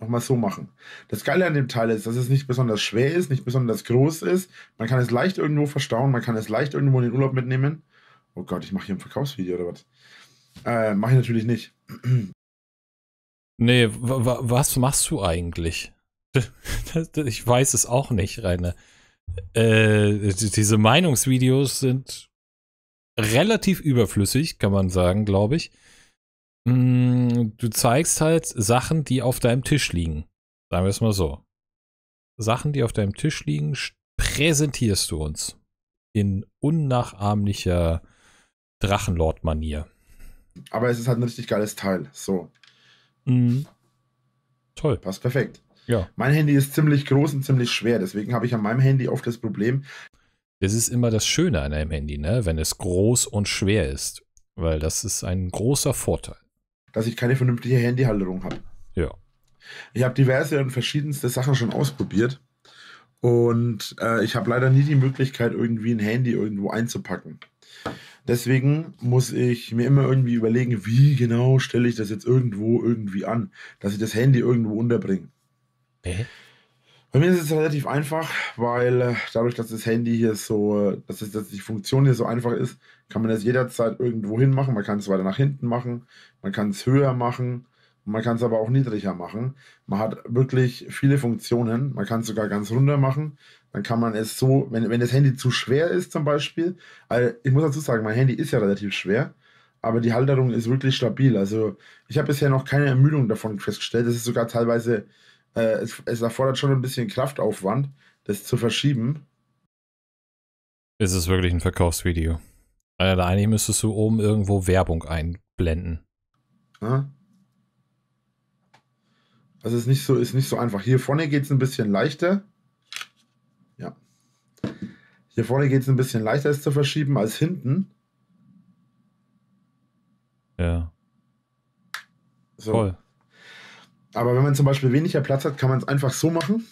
nochmal so machen. Das Geile an dem Teil ist, dass es nicht besonders schwer ist, nicht besonders groß ist. Man kann es leicht irgendwo verstauen, man kann es leicht irgendwo in den Urlaub mitnehmen. Oh Gott, ich mache hier ein Verkaufsvideo oder was? Äh, mache ich natürlich nicht. Nee, was machst du eigentlich? ich weiß es auch nicht, Rainer. Äh, diese Meinungsvideos sind relativ überflüssig, kann man sagen, glaube ich. Mm, du zeigst halt Sachen, die auf deinem Tisch liegen. Sagen wir es mal so. Sachen, die auf deinem Tisch liegen, präsentierst du uns in unnachahmlicher Drachenlord-Manier. Aber es ist halt ein richtig geiles Teil. So. Mhm. Toll. Passt perfekt. Ja. Mein Handy ist ziemlich groß und ziemlich schwer, deswegen habe ich an meinem Handy oft das Problem. Das ist immer das Schöne an einem Handy, ne? wenn es groß und schwer ist, weil das ist ein großer Vorteil. Dass ich keine vernünftige Handyhalterung habe. Ja. Ich habe diverse und verschiedenste Sachen schon ausprobiert und äh, ich habe leider nie die Möglichkeit, irgendwie ein Handy irgendwo einzupacken. Deswegen muss ich mir immer irgendwie überlegen, wie genau stelle ich das jetzt irgendwo irgendwie an, dass ich das Handy irgendwo unterbringe. Okay. Bei mir ist es relativ einfach, weil äh, dadurch, dass das Handy hier so, äh, dass, es, dass die Funktion hier so einfach ist, kann man das jederzeit irgendwo hin machen. Man kann es weiter nach hinten machen, man kann es höher machen, man kann es aber auch niedriger machen. Man hat wirklich viele Funktionen. Man kann es sogar ganz runter machen. Dann kann man es so, wenn, wenn das Handy zu schwer ist zum Beispiel, also ich muss dazu sagen, mein Handy ist ja relativ schwer, aber die Halterung ist wirklich stabil. Also ich habe bisher noch keine Ermüdung davon festgestellt. Das ist sogar teilweise, äh, es, es erfordert schon ein bisschen Kraftaufwand, das zu verschieben. Ist es wirklich ein Verkaufsvideo? Also eigentlich müsstest du oben irgendwo Werbung einblenden. Ja. Also ist nicht so, ist nicht so einfach. Hier vorne geht es ein bisschen leichter. Hier vorne geht es ein bisschen leichter, es zu verschieben als hinten. Ja. So. Voll. Aber wenn man zum Beispiel weniger Platz hat, kann man es einfach so machen.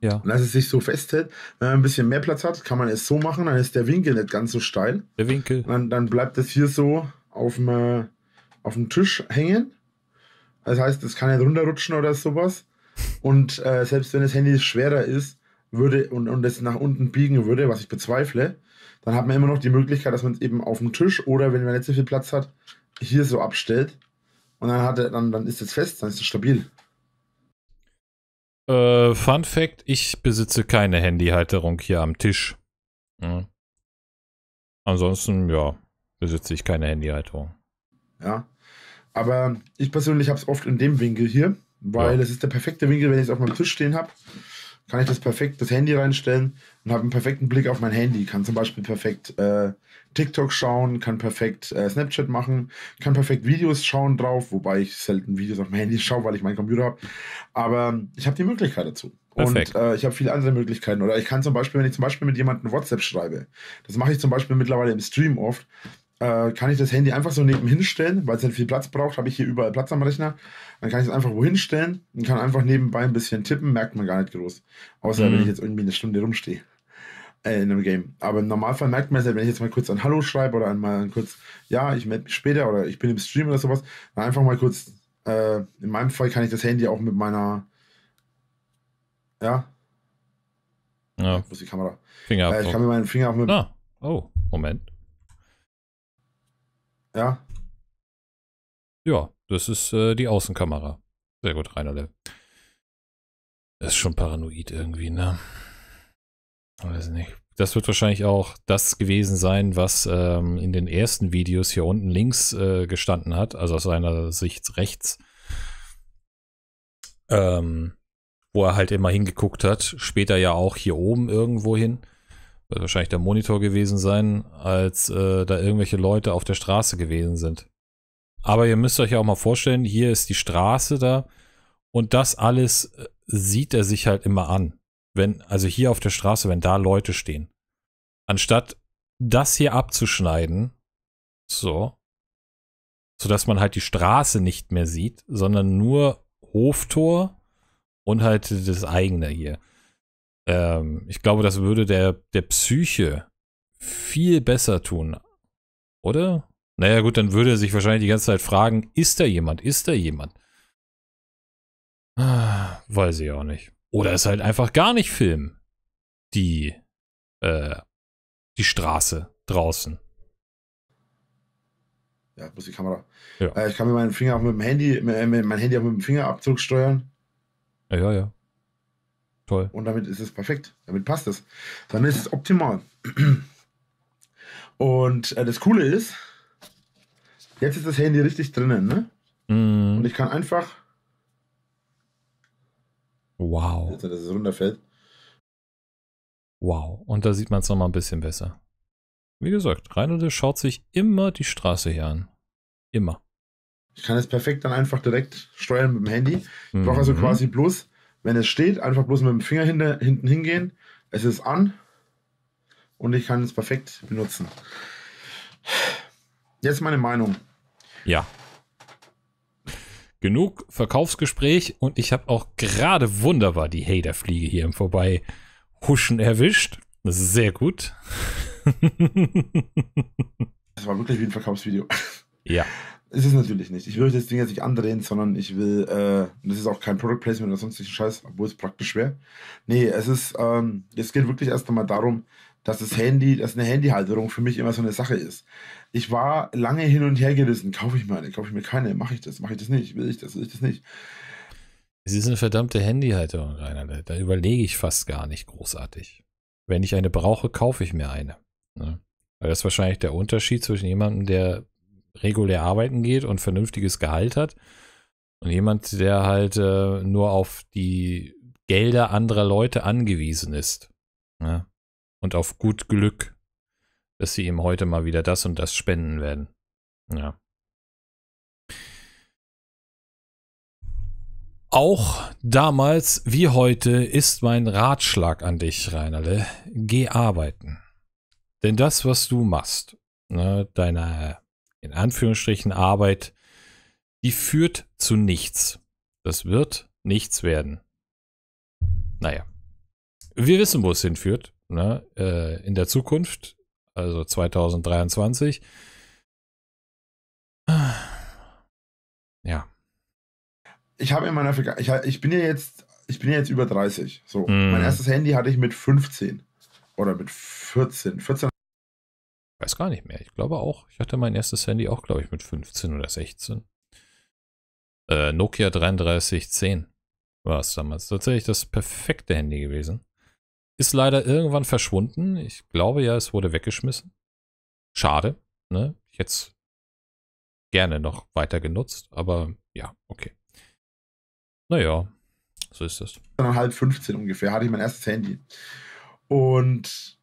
Ja. Dass es sich so festhält. Wenn man ein bisschen mehr Platz hat, kann man es so machen, dann ist der Winkel nicht ganz so steil. Der Winkel. Dann, dann bleibt es hier so auf dem, äh, auf dem Tisch hängen. Das heißt, es kann nicht runterrutschen oder sowas. Und äh, selbst wenn das Handy schwerer ist, würde und, und es nach unten biegen würde, was ich bezweifle, dann hat man immer noch die Möglichkeit, dass man es eben auf dem Tisch oder wenn man nicht so viel Platz hat, hier so abstellt. Und dann, hat er, dann, dann ist es fest, dann ist es stabil. Äh, Fun Fact: Ich besitze keine Handyhalterung hier am Tisch. Hm. Ansonsten, ja, besitze ich keine Handyhalterung. Ja. Aber ich persönlich habe es oft in dem Winkel hier, weil ja. es ist der perfekte Winkel, wenn ich es auf meinem Tisch stehen habe kann ich das perfekt, das Handy reinstellen und habe einen perfekten Blick auf mein Handy. Kann zum Beispiel perfekt äh, TikTok schauen, kann perfekt äh, Snapchat machen, kann perfekt Videos schauen drauf, wobei ich selten Videos auf mein Handy schaue, weil ich meinen Computer habe. Aber ich habe die Möglichkeit dazu. Perfekt. Und äh, ich habe viele andere Möglichkeiten. Oder ich kann zum Beispiel, wenn ich zum Beispiel mit jemandem WhatsApp schreibe, das mache ich zum Beispiel mittlerweile im Stream oft, äh, kann ich das Handy einfach so nebenhin stellen, weil es dann viel Platz braucht, habe ich hier überall Platz am Rechner. Dann kann ich es einfach wohin stellen und kann einfach nebenbei ein bisschen tippen, merkt man gar nicht groß. Außer mhm. wenn ich jetzt irgendwie eine Stunde rumstehe äh, in einem Game. Aber im Normalfall merkt man es ja, wenn ich jetzt mal kurz ein Hallo schreibe oder einmal kurz, ja, ich melde mich später oder ich bin im Stream oder sowas, dann einfach mal kurz, äh, in meinem Fall kann ich das Handy auch mit meiner, ja, ja. Wo ist die Kamera? Finger Äh, ich kann mir meinen Finger auch mit. Ah. Oh, Moment. Ja. Ja, das ist äh, die Außenkamera. Sehr gut, Rainerle. Das ist schon paranoid irgendwie, ne? Weiß nicht. Das wird wahrscheinlich auch das gewesen sein, was ähm, in den ersten Videos hier unten links äh, gestanden hat, also aus seiner Sicht rechts. Ähm, wo er halt immer hingeguckt hat. Später ja auch hier oben irgendwo hin wird wahrscheinlich der Monitor gewesen sein, als äh, da irgendwelche Leute auf der Straße gewesen sind. Aber ihr müsst euch ja auch mal vorstellen, hier ist die Straße da und das alles äh, sieht er sich halt immer an. Wenn, also hier auf der Straße, wenn da Leute stehen. Anstatt das hier abzuschneiden, so, sodass man halt die Straße nicht mehr sieht, sondern nur Hoftor und halt das eigene hier. Ähm, ich glaube, das würde der, der Psyche viel besser tun. Oder? Naja, gut, dann würde er sich wahrscheinlich die ganze Zeit fragen, ist da jemand? Ist da jemand? Ah, weiß ich auch nicht. Oder ist halt einfach gar nicht Film. Die, äh, die Straße draußen. Ja, muss die Kamera. Ja. Äh, ich kann mir meinen Finger auch mit dem Handy, äh, mein Handy auch mit dem Fingerabdruck steuern. Ja, Ja, ja. Toll. Und damit ist es perfekt. Damit passt es. Dann ist es optimal. Und äh, das Coole ist, jetzt ist das Handy richtig drinnen, ne? Mm. Und ich kann einfach. Wow. Jetzt, dass es runterfällt. Wow. Und da sieht man es nochmal ein bisschen besser. Wie gesagt, Reinhold schaut sich immer die Straße hier an. Immer. Ich kann es perfekt dann einfach direkt steuern mit dem Handy. Ich brauche also mhm. quasi bloß wenn es steht, einfach bloß mit dem Finger hinter, hinten hingehen. Es ist an und ich kann es perfekt benutzen. Jetzt meine Meinung. Ja. Genug Verkaufsgespräch und ich habe auch gerade wunderbar die Haterfliege hier im Vorbei huschen erwischt. Das ist sehr gut. das war wirklich wie ein Verkaufsvideo. Ja. Es Ist natürlich nicht. Ich will euch das Ding jetzt nicht andrehen, sondern ich will, äh, das ist auch kein Product Placement oder sonstigen Scheiß, obwohl es praktisch wäre. Nee, es ist, ähm, es geht wirklich erst einmal darum, dass das Handy, dass eine Handyhalterung für mich immer so eine Sache ist. Ich war lange hin und her gerissen. Kaufe ich meine, kaufe ich mir keine, mache ich das, mache ich das nicht, will ich das, will ich das nicht. Es ist eine verdammte Handyhalterung, Rainer. Da überlege ich fast gar nicht großartig. Wenn ich eine brauche, kaufe ich mir eine. Ne? Weil das ist wahrscheinlich der Unterschied zwischen jemandem, der regulär arbeiten geht und vernünftiges Gehalt hat. Und jemand, der halt äh, nur auf die Gelder anderer Leute angewiesen ist. Ne? Und auf gut Glück, dass sie ihm heute mal wieder das und das spenden werden. Ja. Auch damals wie heute ist mein Ratschlag an dich, Reinerle, äh, geh arbeiten. Denn das, was du machst, ne, deine in Anführungsstrichen Arbeit, die führt zu nichts. Das wird nichts werden. Naja. Wir wissen, wo es hinführt. Ne? Äh, in der Zukunft, also 2023. Ja. Ich habe in meiner Verga ich, ich, bin ja jetzt, ich bin ja jetzt über 30. So. Mm. Mein erstes Handy hatte ich mit 15 oder mit 14. 14 Weiß gar nicht mehr. Ich glaube auch, ich hatte mein erstes Handy auch, glaube ich, mit 15 oder 16. Äh, Nokia 3310 war es damals. Tatsächlich das perfekte Handy gewesen. Ist leider irgendwann verschwunden. Ich glaube ja, es wurde weggeschmissen. Schade, ne? Ich hätte es gerne noch weiter genutzt, aber ja, okay. Naja, so ist das. Dann halb 15 ungefähr hatte ich mein erstes Handy. Und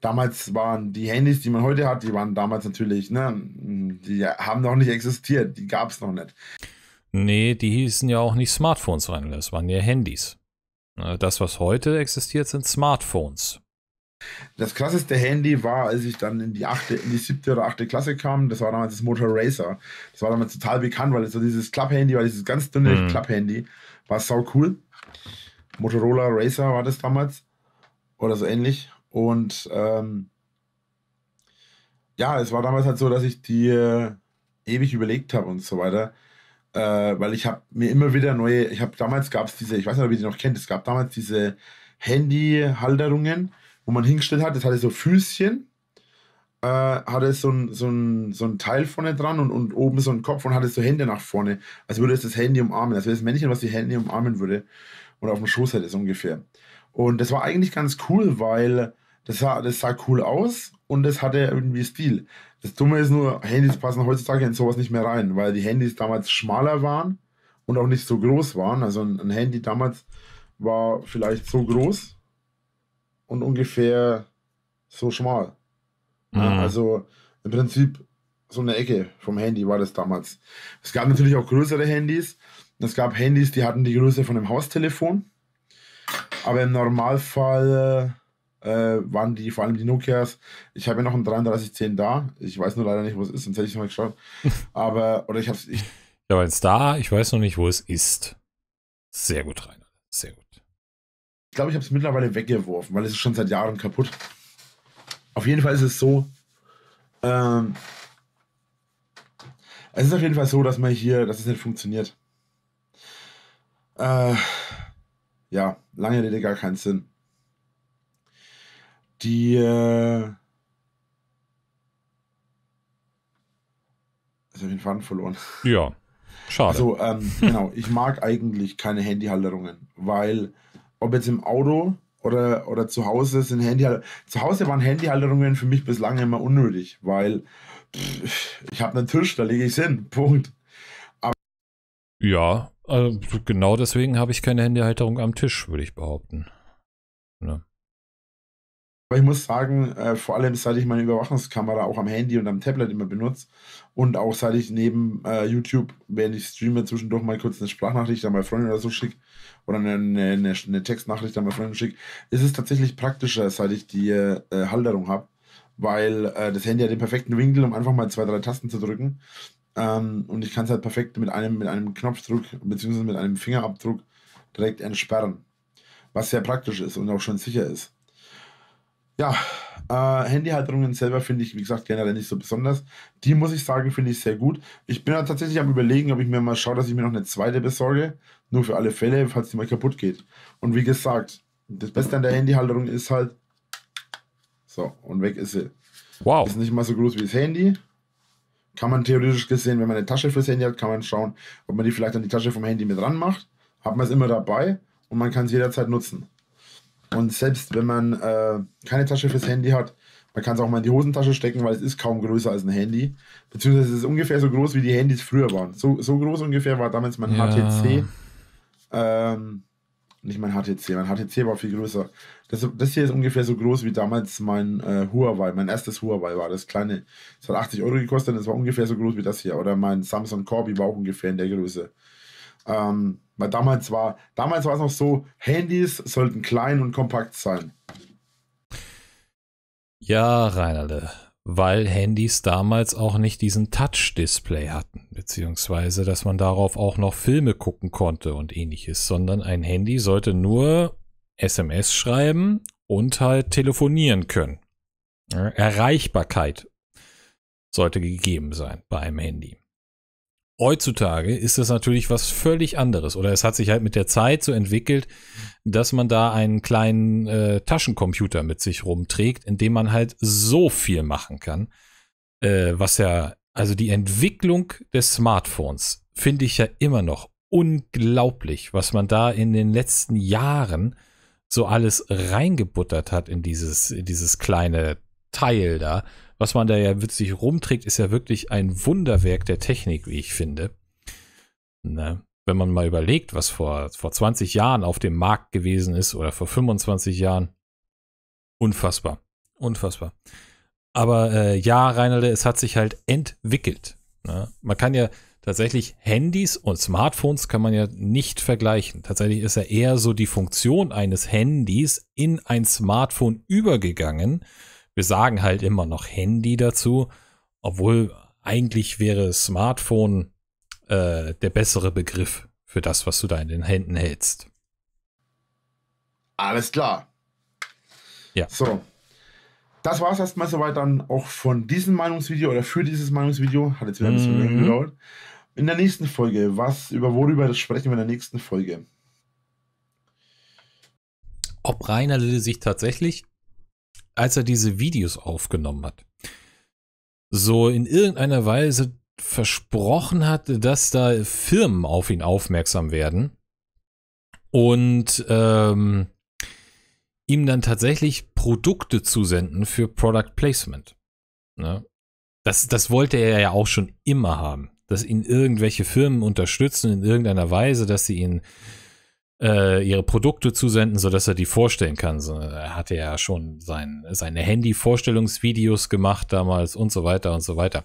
Damals waren die Handys, die man heute hat, die waren damals natürlich, ne, die haben noch nicht existiert, die gab es noch nicht. Nee, die hießen ja auch nicht Smartphones, sondern das waren ja Handys. Ne, das, was heute existiert, sind Smartphones. Das krasseste Handy war, als ich dann in die, achte, in die siebte oder achte Klasse kam, das war damals das Motor Racer. Das war damals total bekannt, weil es so dieses Club-Handy war, dieses ganz dünne mhm. Club-Handy. War sau cool. Motorola Racer war das damals. Oder so ähnlich. Und ähm, ja, es war damals halt so, dass ich die äh, ewig überlegt habe und so weiter. Äh, weil ich habe mir immer wieder neue, ich habe damals gab es diese, ich weiß nicht, ob ihr die noch kennt, es gab damals diese Handyhalterungen, wo man hingestellt hat, das hatte so Füßchen, äh, hatte so ein, so, ein, so ein Teil vorne dran und, und oben so ein Kopf und hatte so Hände nach vorne, als würde es das Handy umarmen, als wäre das Männchen, was die Hände umarmen würde oder auf dem Schoß hätte, so ungefähr. Und das war eigentlich ganz cool, weil das sah, das sah cool aus und das hatte irgendwie Stil. Das Dumme ist nur, Handys passen heutzutage in sowas nicht mehr rein, weil die Handys damals schmaler waren und auch nicht so groß waren. Also ein, Handy damals war vielleicht so groß und ungefähr so schmal. Mhm. Also im Prinzip so eine Ecke vom Handy war das damals. Es gab natürlich auch größere Handys. Es gab Handys, die hatten die Größe von einem Haustelefon. Aber im Normalfall äh, äh, waren die, vor allem die Nokias. Ich habe ja noch einen 3310 da. Ich weiß nur leider nicht, wo es ist, sonst hätte ich mal geschaut. Aber, oder ich habe es. ich habe eins da, ich weiß noch nicht, wo es ist. Sehr gut, Rainer. Sehr gut. Ich glaube, ich habe es mittlerweile weggeworfen, weil es ist schon seit Jahren kaputt. Auf jeden Fall ist es so. Ähm, es ist auf jeden Fall so, dass man hier, dass es nicht funktioniert. Äh, ja, lange Rede gar keinen Sinn die äh, ich habe den Faden verloren. Ja, schade. Also, ähm, genau, ich mag eigentlich keine Handyhalterungen, weil ob jetzt im Auto oder, oder zu Hause sind Handyhalterungen. Zu Hause waren Handyhalterungen für mich bislang immer unnötig, weil pff, ich habe einen Tisch, da lege ich es hin. Punkt. Aber ja, also genau deswegen habe ich keine Handyhalterung am Tisch, würde ich behaupten. Ne? Aber ich muss sagen, äh, vor allem seit ich meine Überwachungskamera auch am Handy und am Tablet immer benutze und auch seit ich neben äh, YouTube, während ich streame, zwischendurch mal kurz eine Sprachnachricht an meine Freundin oder so schicke oder eine, eine, eine Textnachricht an meine Freundin schicke, ist es tatsächlich praktischer, seit ich die äh, Halterung habe, weil äh, das Handy hat den perfekten Winkel, um einfach mal zwei, drei Tasten zu drücken. Ähm, und ich kann es halt perfekt mit einem, mit einem Knopfdruck bzw. mit einem Fingerabdruck direkt entsperren, was sehr praktisch ist und auch schon sicher ist. Ja, äh, Handyhalterungen selber finde ich, wie gesagt, generell nicht so besonders. Die muss ich sagen, finde ich sehr gut. Ich bin ja tatsächlich am überlegen, ob ich mir mal schaue, dass ich mir noch eine zweite besorge. Nur für alle Fälle, falls die mal kaputt geht. Und wie gesagt, das Beste an der Handyhalterung ist halt. So, und weg ist sie. Wow. Ist nicht mal so groß wie das Handy. Kann man theoretisch gesehen, wenn man eine Tasche fürs Handy hat, kann man schauen, ob man die vielleicht an die Tasche vom Handy mit macht. Hat man es immer dabei und man kann es jederzeit nutzen. Und selbst wenn man äh, keine Tasche fürs Handy hat, man kann es auch mal in die Hosentasche stecken, weil es ist kaum größer als ein Handy. Beziehungsweise es ist ungefähr so groß, wie die Handys früher waren. So, so groß ungefähr war damals mein ja. HTC. Ähm, nicht mein HTC, mein HTC war viel größer. Das, das hier ist ungefähr so groß wie damals mein äh, Huawei, mein erstes Huawei war das kleine. Das hat 80 Euro gekostet und es war ungefähr so groß wie das hier. Oder mein Samsung Corby war auch ungefähr in der Größe. Ähm, weil damals war, damals war es noch so, Handys sollten klein und kompakt sein. Ja, Reinerle, weil Handys damals auch nicht diesen Touch-Display hatten, beziehungsweise dass man darauf auch noch Filme gucken konnte und ähnliches, sondern ein Handy sollte nur SMS schreiben und halt telefonieren können. Erreichbarkeit sollte gegeben sein bei einem Handy heutzutage ist das natürlich was völlig anderes. Oder es hat sich halt mit der Zeit so entwickelt, dass man da einen kleinen äh, Taschencomputer mit sich rumträgt, in dem man halt so viel machen kann. Äh, was ja, also die Entwicklung des Smartphones finde ich ja immer noch unglaublich, was man da in den letzten Jahren so alles reingebuttert hat in dieses, in dieses kleine Teil da was man da ja witzig rumträgt, ist ja wirklich ein Wunderwerk der Technik, wie ich finde. Ne? Wenn man mal überlegt, was vor, vor 20 Jahren auf dem Markt gewesen ist oder vor 25 Jahren. Unfassbar. Unfassbar. Aber äh, ja, Reinalde, es hat sich halt entwickelt. Ne? Man kann ja tatsächlich Handys und Smartphones kann man ja nicht vergleichen. Tatsächlich ist ja eher so die Funktion eines Handys in ein Smartphone übergegangen wir sagen halt immer noch Handy dazu, obwohl eigentlich wäre Smartphone äh, der bessere Begriff für das, was du da in den Händen hältst. Alles klar. Ja. So. Das war es erstmal soweit dann auch von diesem Meinungsvideo oder für dieses Meinungsvideo. Hat jetzt wieder ein bisschen mhm. länger mm -hmm. gedauert. In der nächsten Folge, was über worüber sprechen wir in der nächsten Folge? Ob Rainer Lille sich tatsächlich als er diese Videos aufgenommen hat, so in irgendeiner Weise versprochen hat, dass da Firmen auf ihn aufmerksam werden und ähm, ihm dann tatsächlich Produkte zusenden für Product Placement. Ne? Das, das wollte er ja auch schon immer haben, dass ihn irgendwelche Firmen unterstützen in irgendeiner Weise, dass sie ihn äh, ihre Produkte zusenden, sodass er die vorstellen kann. So, er hatte ja schon sein, seine Handy-Vorstellungsvideos gemacht damals und so weiter und so weiter.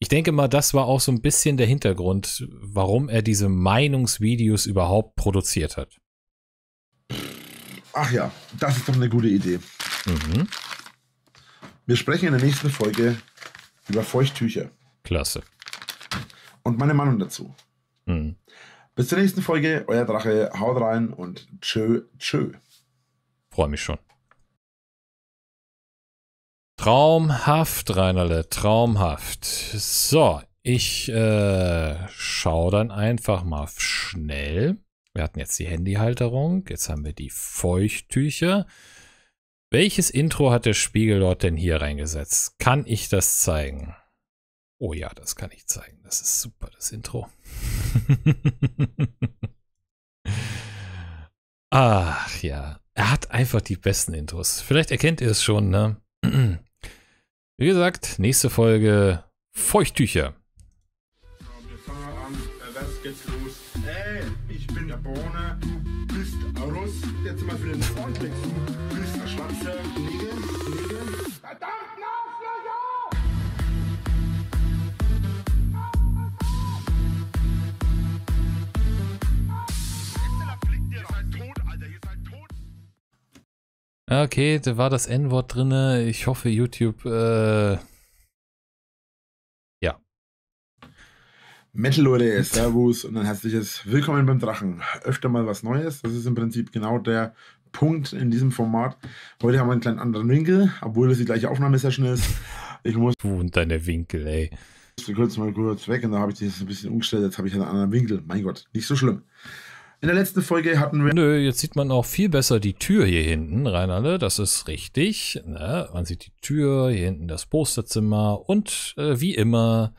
Ich denke mal, das war auch so ein bisschen der Hintergrund, warum er diese Meinungsvideos überhaupt produziert hat. Ach ja, das ist doch eine gute Idee. Mhm. Wir sprechen in der nächsten Folge über Feuchttücher. Klasse. Und meine Meinung dazu. Mhm. Bis zur nächsten Folge, euer Drache, haut rein und tschö, tschö. Freue mich schon. Traumhaft, Rainerle, traumhaft. So, ich äh, schaue dann einfach mal schnell. Wir hatten jetzt die Handyhalterung, jetzt haben wir die Feuchttücher. Welches Intro hat der Spiegelord denn hier reingesetzt? Kann ich das zeigen? Oh ja, das kann ich zeigen. Das ist super, das Intro. Ach ja, er hat einfach die besten Intros. Vielleicht erkennt ihr es schon, ne? Wie gesagt, nächste Folge Feuchttücher. Äh, jetzt mal für den Soundtrack, du bist ein Schwarzer, Nigel, Nigel, verdammt! Okay, da war das N-Wort drin. Ich hoffe, YouTube. Äh, ja. Metal Leute, Servus und ein herzliches Willkommen beim Drachen. Öfter mal was Neues. Das ist im Prinzip genau der Punkt in diesem Format. Heute haben wir einen kleinen anderen Winkel, obwohl das die gleiche Aufnahmesession ist. Ich muss. Du und deine Winkel, ey. Ich kurz mal kurz weg und da habe ich das ein bisschen umgestellt. Jetzt habe ich einen anderen Winkel. Mein Gott, nicht so schlimm. In der letzten Folge hatten wir. Nö, jetzt sieht man auch viel besser die Tür hier hinten, Reinalde. Das ist richtig. Ne? Man sieht die Tür, hier hinten das Posterzimmer und äh, wie immer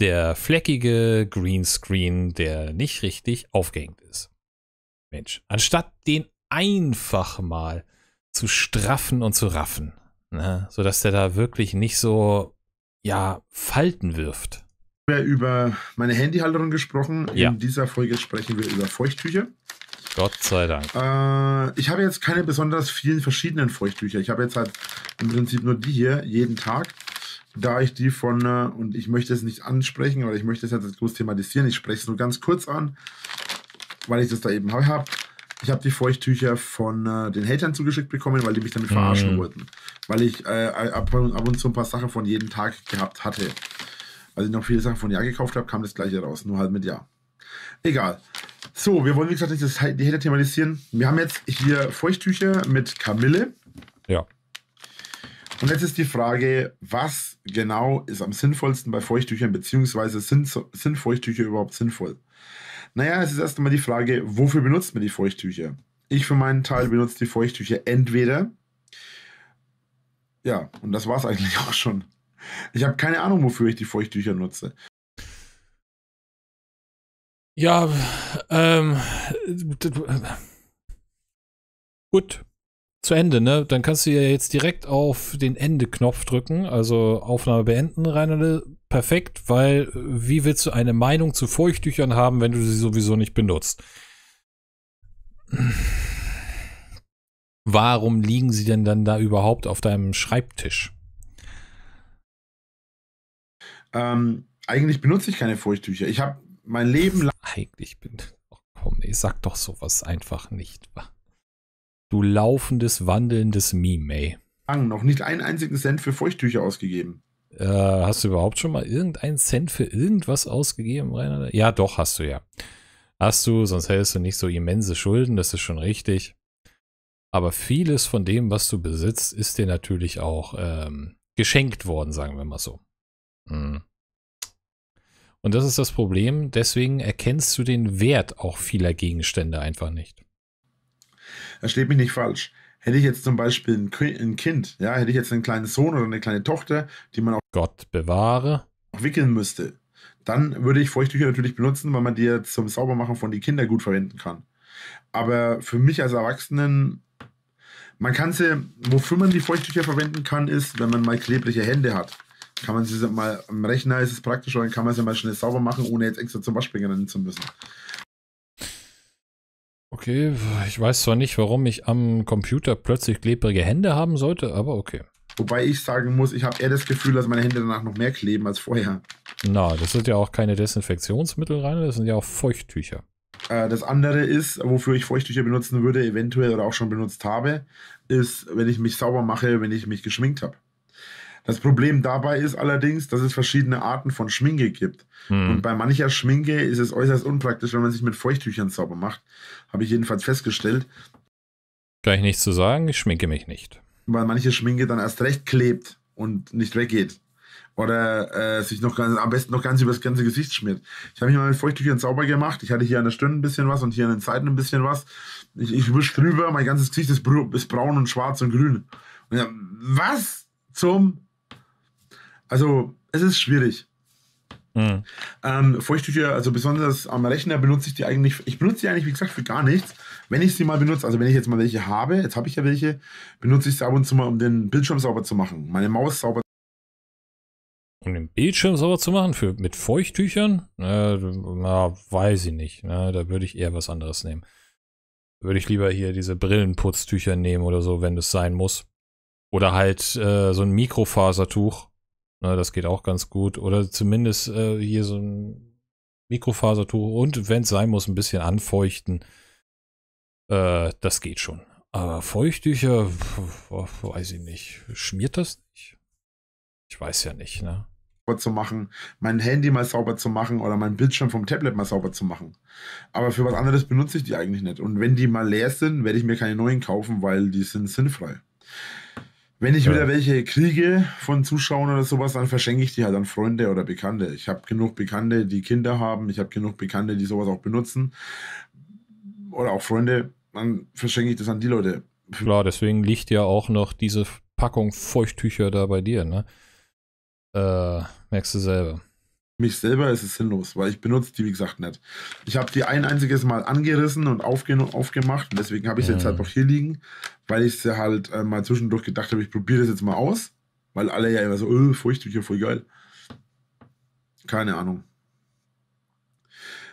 der fleckige Greenscreen, der nicht richtig aufgehängt ist. Mensch, anstatt den einfach mal zu straffen und zu raffen, ne? sodass der da wirklich nicht so, ja, Falten wirft wir über meine Handyhalterung gesprochen. Ja. In dieser Folge sprechen wir über Feuchttücher. Gott sei Dank. Äh, ich habe jetzt keine besonders vielen verschiedenen Feuchttücher. Ich habe jetzt halt im Prinzip nur die hier jeden Tag. Da ich die von, äh, und ich möchte es nicht ansprechen aber ich möchte es jetzt groß thematisieren, ich spreche es nur ganz kurz an, weil ich das da eben habe. Ich habe die Feuchttücher von äh, den Hatern zugeschickt bekommen, weil die mich damit verarschen mhm. wollten. Weil ich äh, ab, ab und zu ein paar Sachen von jedem Tag gehabt hatte als ich noch viele Sachen von Jahr gekauft habe, kam das gleiche raus, nur halt mit Jahr. Egal. So, wir wollen, wie gesagt, nicht das Hater thematisieren. Wir haben jetzt hier Feuchttücher mit Kamille. Ja. Und jetzt ist die Frage, was genau ist am sinnvollsten bei Feuchttüchern, beziehungsweise sind, sind Feuchttücher überhaupt sinnvoll? Naja, es ist erst einmal die Frage, wofür benutzt man die Feuchttücher? Ich für meinen Teil benutze die Feuchttücher entweder, ja, und das war es eigentlich auch schon. Ich habe keine Ahnung, wofür ich die Feuchttücher nutze. Ja, ähm, gut, zu Ende, ne? Dann kannst du ja jetzt direkt auf den Ende-Knopf drücken, also Aufnahme beenden, Reinelde. Perfekt, weil äh, wie willst du eine Meinung zu Feuchttüchern haben, wenn du sie sowieso nicht benutzt? Warum liegen sie denn dann da überhaupt auf deinem Schreibtisch? Ähm, eigentlich benutze ich keine Furchttücher. Ich habe mein Leben lang. Eigentlich bin. Oh komm, ey, sag doch sowas einfach nicht. Du laufendes, wandelndes Meme, ey. Noch nicht einen einzigen Cent für Feuchttücher ausgegeben. Äh, hast du überhaupt schon mal irgendeinen Cent für irgendwas ausgegeben, Rainer? Ja, doch, hast du ja. Hast du, sonst hättest du nicht so immense Schulden, das ist schon richtig. Aber vieles von dem, was du besitzt, ist dir natürlich auch ähm, geschenkt worden, sagen wir mal so. Mhm. Und das ist das Problem. Deswegen erkennst du den Wert auch vieler Gegenstände einfach nicht. Versteht mich nicht falsch. Hätte ich jetzt zum Beispiel ein Kind, ja, hätte ich jetzt einen kleinen Sohn oder eine kleine Tochter, die man auch Gott bewahre wickeln müsste, dann würde ich Feuchttücher natürlich benutzen, weil man die ja zum Saubermachen von den Kindern gut verwenden kann. Aber für mich als Erwachsenen, man kann sie, wofür man die Feuchttücher verwenden kann, ist, wenn man mal klebliche Hände hat kann man sie mal am Rechner ist es praktisch, dann kann man sie mal schnell sauber machen, ohne jetzt extra zum Waschbecken rennen zu müssen. Okay, ich weiß zwar nicht, warum ich am Computer plötzlich klebrige Hände haben sollte, aber okay. Wobei ich sagen muss, ich habe eher das Gefühl, dass meine Hände danach noch mehr kleben als vorher. Na, das sind ja auch keine Desinfektionsmittel rein, das sind ja auch Feuchttücher. Äh, das andere ist, wofür ich Feuchttücher benutzen würde, eventuell oder auch schon benutzt habe, ist, wenn ich mich sauber mache, wenn ich mich geschminkt habe. Das Problem dabei ist allerdings, dass es verschiedene Arten von Schminke gibt. Hm. Und bei mancher Schminke ist es äußerst unpraktisch, wenn man sich mit Feuchttüchern sauber macht. Habe ich jedenfalls festgestellt. Gleich nichts zu sagen, ich schminke mich nicht. Weil manche Schminke dann erst recht klebt und nicht weggeht. Oder äh, sich noch ganz, am besten noch ganz übers ganze Gesicht schmiert. Ich habe mich mal mit Feuchttüchern sauber gemacht. Ich hatte hier an der Stirn ein bisschen was und hier an den Seiten ein bisschen was. Ich, ich wisch drüber, mein ganzes Gesicht ist, ist braun und schwarz und grün. Und ich hab, was zum also es ist schwierig. Mhm. Ähm, Feuchttücher, also besonders am Rechner benutze ich die eigentlich, ich benutze die eigentlich, wie gesagt, für gar nichts. Wenn ich sie mal benutze, also wenn ich jetzt mal welche habe, jetzt habe ich ja welche, benutze ich sie ab und zu mal, um den Bildschirm sauber zu machen, meine Maus sauber um den Bildschirm sauber zu machen für, mit Feuchttüchern? Äh, na, weiß ich nicht. Na, da würde ich eher was anderes nehmen. Würde ich lieber hier diese Brillenputztücher nehmen oder so, wenn es sein muss. Oder halt äh, so ein Mikrofasertuch, na, ne, das geht auch ganz gut. Oder zumindest äh, hier so ein Mikrofasertuch und wenn es sein muss, ein bisschen anfeuchten. Äh, das geht schon. Aber Feuchttücher, oh, weiß ich nicht. Schmiert das nicht? Ich weiß ja nicht, ne? zu machen, mein Handy mal sauber zu machen oder mein Bildschirm vom Tablet mal sauber zu machen. Aber für was anderes benutze ich die eigentlich nicht. Und wenn die mal leer sind, werde ich mir keine neuen kaufen, weil die sind sinnfrei. Wenn ich ja. wieder welche kriege von Zuschauern oder sowas, dann verschenke ich die halt an Freunde oder Bekannte. Ich habe genug Bekannte, die Kinder haben. Ich habe genug Bekannte, die sowas auch benutzen. Oder auch Freunde. Dann verschenke ich das an die Leute. Klar, deswegen liegt ja auch noch diese Packung Feuchttücher da bei dir, ne? Äh, merkst du selber mich selber ist es sinnlos, weil ich benutze die, wie gesagt, nicht. Ich habe die ein einziges Mal angerissen und aufge aufgemacht und deswegen habe ich sie ja. jetzt halt mhm. noch hier liegen, weil ich sie halt äh, mal zwischendurch gedacht habe, ich probiere das jetzt mal aus, weil alle ja immer so, öh, äh, Furchtbücher, voll geil. Keine Ahnung.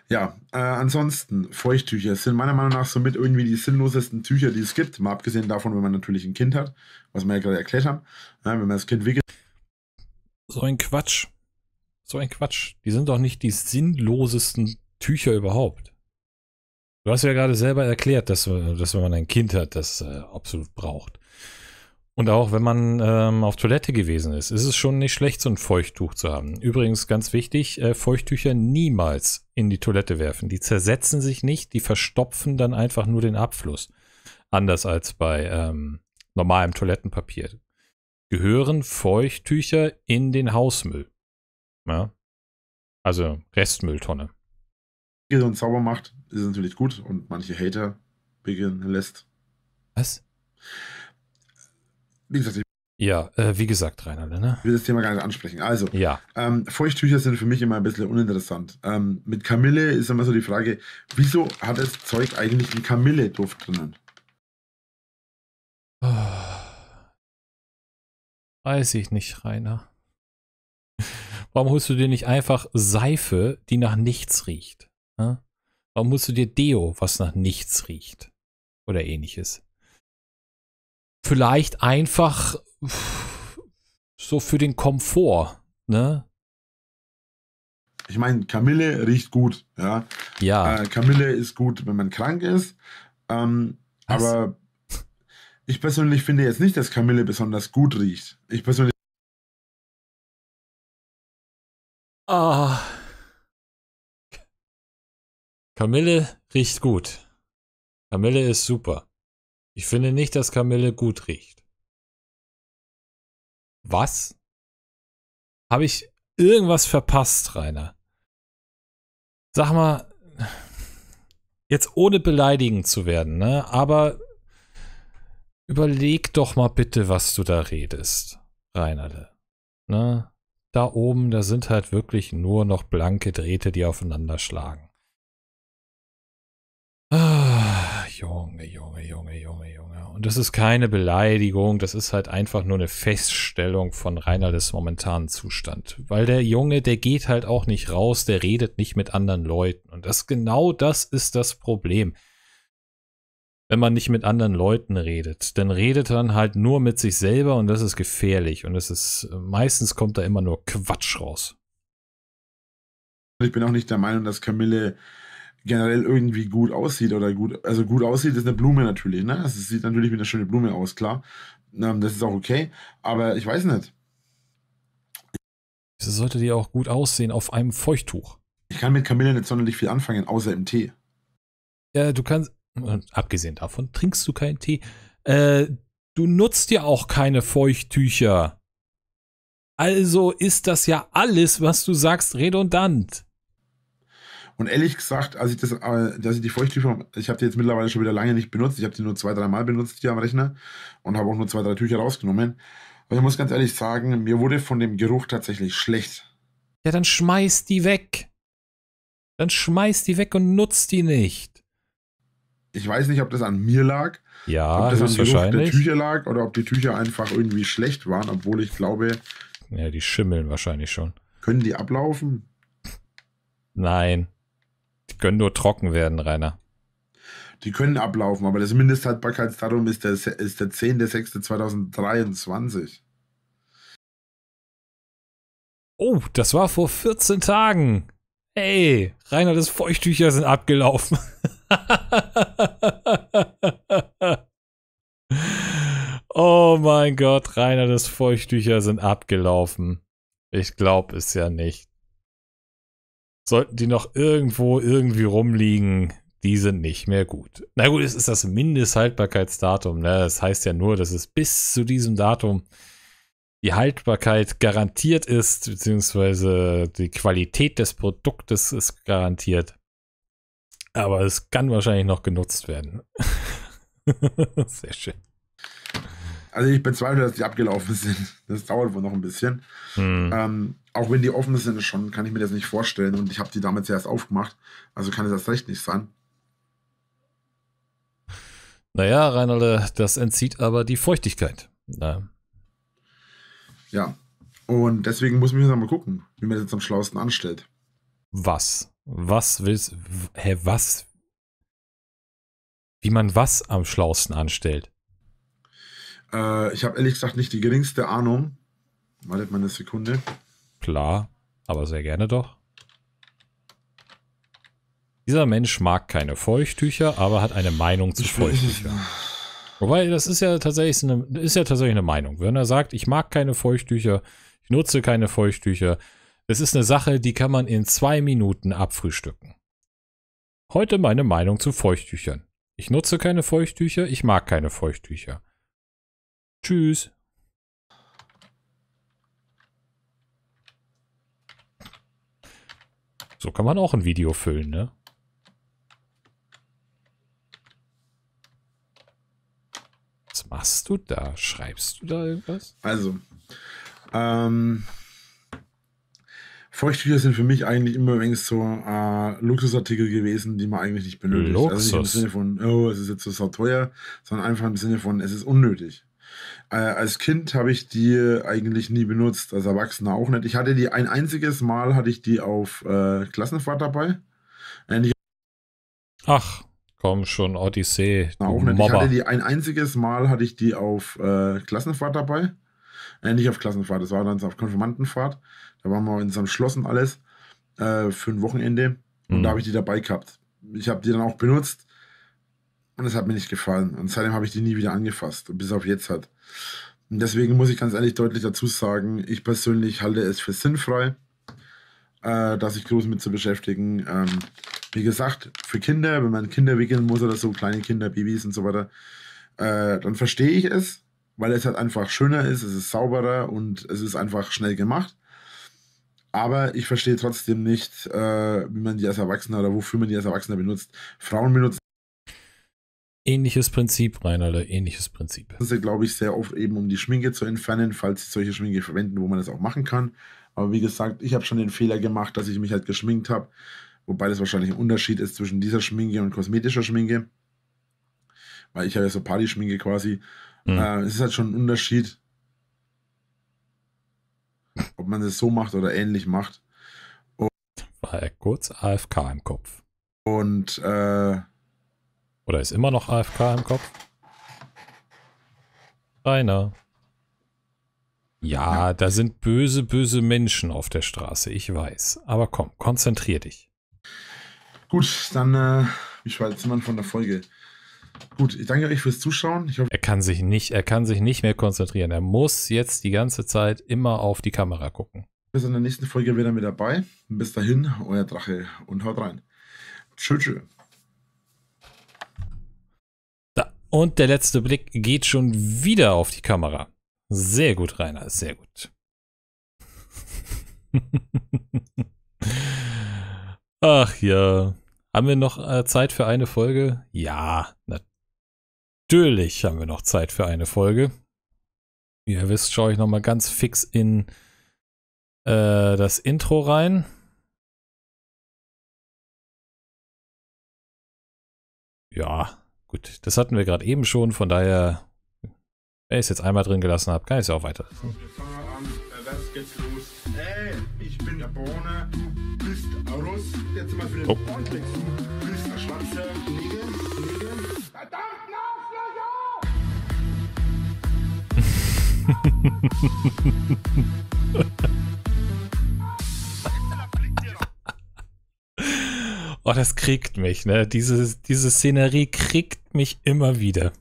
Ja, äh, ansonsten, Feuchttücher sind meiner Meinung nach somit irgendwie die sinnlosesten Tücher, die es gibt. Mal abgesehen davon, wenn man natürlich ein Kind hat, was wir ja gerade erklärt haben. Ja, ne, wenn man das Kind wickelt. So ein Quatsch. So ein Quatsch. Die sind doch nicht die sinnlosesten Tücher überhaupt. Du hast ja gerade selber erklärt, dass, äh, dass wenn man ein Kind hat, das äh, absolut braucht. Und auch wenn man ähm, auf Toilette gewesen ist, ist es schon nicht schlecht, so ein Feuchttuch zu haben. Übrigens ganz wichtig, äh, Feuchttücher niemals in die Toilette werfen. Die zersetzen sich nicht, die verstopfen dann einfach nur den Abfluss. Anders als bei ähm, normalem Toilettenpapier. Gehören Feuchttücher in den Hausmüll. Ja? Also Restmülltonne. So einen Zauber macht, ist natürlich gut und manche Hater beginnen lässt. Was? Wie gesagt, ja, äh, wie gesagt, Rainer, ne? Ich will das Thema gar nicht ansprechen. Also, ja. Ähm, Feuchttücher sind für mich immer ein bisschen uninteressant. Ähm, mit Kamille ist immer so die Frage, wieso hat das Zeug eigentlich einen Kamille-Duft drinnen? Ah. Weiß ich nicht, Rainer. Warum holst du dir nicht einfach Seife, die nach nichts riecht? Ja? Warum holst du dir Deo, was nach nichts riecht? Oder ähnliches. Vielleicht einfach so für den Komfort, ne? Ich meine, Kamille riecht gut, ja. Ja. Äh, Kamille ist gut, wenn man krank ist. Ähm, aber ich persönlich finde jetzt nicht, dass Kamille besonders gut riecht. Ich persönlich Ah. Kamille riecht gut. Kamille ist super. Ich finde nicht, dass Kamille gut riecht. Was? Habe ich irgendwas verpasst, Rainer? Sag mal, jetzt ohne beleidigend zu werden, ne? Aber überleg doch mal bitte, was du da redest, Rainerle. Ne? da oben, da sind halt wirklich nur noch blanke Drähte, die aufeinander schlagen. Ah, Junge, Junge, Junge, Junge, Junge. Und das ist keine Beleidigung, das ist halt einfach nur eine Feststellung von Reinaldes momentanen Zustand. Weil der Junge, der geht halt auch nicht raus, der redet nicht mit anderen Leuten. Und das genau das ist das Problem wenn man nicht mit anderen Leuten redet. Dann redet man halt nur mit sich selber und das ist gefährlich. Und es ist, meistens kommt da immer nur Quatsch raus. Ich bin auch nicht der Meinung, dass Camille generell irgendwie gut aussieht oder gut, also gut aussieht, ist eine Blume natürlich, ne? Es sieht natürlich wie eine schöne Blume aus, klar. Ähm, das ist auch okay, aber ich weiß nicht. Sie sollte die auch gut aussehen auf einem Feuchttuch. Ich kann mit Camille nicht sonderlich viel anfangen, außer im Tee. Ja, du kannst, und äh, abgesehen davon trinkst du keinen Tee. Äh, du nutzt ja auch keine Feuchttücher. Also ist das ja alles, was du sagst, redundant. Und ehrlich gesagt, als ich das, äh, als ich die Feuchttücher, ich habe die jetzt mittlerweile schon wieder lange nicht benutzt. Ich habe die nur zwei, drei Mal benutzt hier am Rechner und habe auch nur zwei, drei Tücher rausgenommen. Aber ich muss ganz ehrlich sagen, mir wurde von dem Geruch tatsächlich schlecht. Ja, dann schmeiß die weg. Dann schmeiß die weg und nutzt die nicht. Ich weiß nicht, ob das an mir lag, ja, ob das an wahrscheinlich. der Tücher lag oder ob die Tücher einfach irgendwie schlecht waren, obwohl ich glaube. Ja, die schimmeln wahrscheinlich schon. Können die ablaufen? Nein. Die können nur trocken werden, Rainer. Die können ablaufen, aber das Mindesthaltbarkeitsdatum ist der, ist der 10.06.2023. Oh, das war vor 14 Tagen. Ey, Rainer, das Feuchttücher sind abgelaufen. oh mein Gott, Rainer, das Feuchttücher sind abgelaufen. Ich glaube es ja nicht. Sollten die noch irgendwo irgendwie rumliegen, die sind nicht mehr gut. Na gut, es ist das Mindesthaltbarkeitsdatum. Ne? Das heißt ja nur, dass es bis zu diesem Datum die Haltbarkeit garantiert ist, beziehungsweise die Qualität des Produktes ist garantiert. Aber es kann wahrscheinlich noch genutzt werden. Sehr schön. Also ich bezweifle, dass die abgelaufen sind. Das dauert wohl noch ein bisschen. Hm. Ähm, auch wenn die offen sind schon, kann ich mir das nicht vorstellen. Und ich habe die damals erst aufgemacht. Also kann es das recht nicht sein. Naja, Reinalde, das entzieht aber die Feuchtigkeit. Ja. ja. Und deswegen muss ich mir mal gucken, wie man das jetzt am schlauesten anstellt. Was? was willst, hä, was? Wie man was am schlausten anstellt? Äh, ich habe ehrlich gesagt nicht die geringste Ahnung. Wartet mal eine Sekunde. Klar, aber sehr gerne doch. Dieser Mensch mag keine Feuchttücher, aber hat eine Meinung zu Feuchttüchern. Wobei, das ist ja tatsächlich eine, ist ja tatsächlich eine Meinung. Wenn er sagt, ich mag keine Feuchttücher, ich nutze keine Feuchttücher, es ist eine Sache, die kann man in zwei Minuten abfrühstücken. Heute meine Meinung zu Feuchttüchern. Ich nutze keine Feuchttücher, ich mag keine Feuchttücher. Tschüss. So kann man auch ein Video füllen, ne? Was machst du da? Schreibst du da irgendwas? Also, ähm, Feuchttücher sind für mich eigentlich immer übrigens so äh, Luxusartikel gewesen, die man eigentlich nicht benötigt. Luxus. Also nicht im Sinne von, oh, es ist jetzt so teuer, sondern einfach im Sinne von, es ist unnötig. Äh, als Kind habe ich die eigentlich nie benutzt, als Erwachsener auch nicht. Ich hatte die ein einziges Mal, hatte ich die auf äh, Klassenfahrt dabei. Nicht äh, Ach, komm schon, Odyssee. Auch nicht. Ich hatte die ein einziges Mal, hatte ich die auf äh, Klassenfahrt dabei. Äh, nicht auf Klassenfahrt, das war dann auf Konfirmandenfahrt. Da waren wir in so einem Schloss und alles äh, für ein Wochenende. Und mhm. da habe ich die dabei gehabt. Ich habe die dann auch benutzt und es hat mir nicht gefallen. Und seitdem habe ich die nie wieder angefasst, bis auf jetzt hat. Und deswegen muss ich ganz ehrlich deutlich dazu sagen, ich persönlich halte es für sinnfrei, äh, da sich groß mit zu beschäftigen. Ähm, wie gesagt, für Kinder, wenn man Kinder wickeln muss oder so, kleine Kinder, Babys und so weiter, äh, dann verstehe ich es, weil es halt einfach schöner ist, es ist sauberer und es ist einfach schnell gemacht. Aber ich verstehe trotzdem nicht, äh, wie man die als Erwachsener oder wofür man die als Erwachsener benutzt. Frauen benutzen. Ähnliches Prinzip, Reinalder, ähnliches Prinzip. Das ist, glaube ich, sehr oft eben, um die Schminke zu entfernen, falls sie solche Schminke verwenden, wo man das auch machen kann. Aber wie gesagt, ich habe schon den Fehler gemacht, dass ich mich halt geschminkt habe. Wobei das wahrscheinlich ein Unterschied ist zwischen dieser Schminke und kosmetischer Schminke. Weil ich habe ja so Party-Schminke quasi. Mhm. Äh, es ist halt schon ein Unterschied, ob man es so macht oder ähnlich macht. Und War er kurz AFK im Kopf? Und äh, oder ist immer noch AFK im Kopf? Einer. Ja, da sind böse, böse Menschen auf der Straße, ich weiß. Aber komm, konzentrier dich. Gut, dann äh, ich war jetzt von der Folge. Gut, ich danke euch fürs Zuschauen. Hoffe, er kann sich nicht, er kann sich nicht mehr konzentrieren. Er muss jetzt die ganze Zeit immer auf die Kamera gucken. Bis in der nächsten Folge wieder mit dabei. Bis dahin, euer Drache und haut rein. Tschüss. tschö. und der letzte Blick geht schon wieder auf die Kamera. Sehr gut, Rainer, sehr gut. Ach ja. Haben wir noch äh, Zeit für eine Folge? Ja, natürlich haben wir noch Zeit für eine Folge. Wie ihr wisst, schaue ich nochmal ganz fix in äh, das Intro rein. Ja, gut, das hatten wir gerade eben schon, von daher, wenn ich es jetzt einmal drin gelassen habe, kann ich es ja auch weiter lassen. hier zum Beispiel den oh. Ordnungs. Küster, Schwarze, Nägel, Nägel. oh, das kriegt mich, ne? Diese, diese Szenerie kriegt mich immer wieder.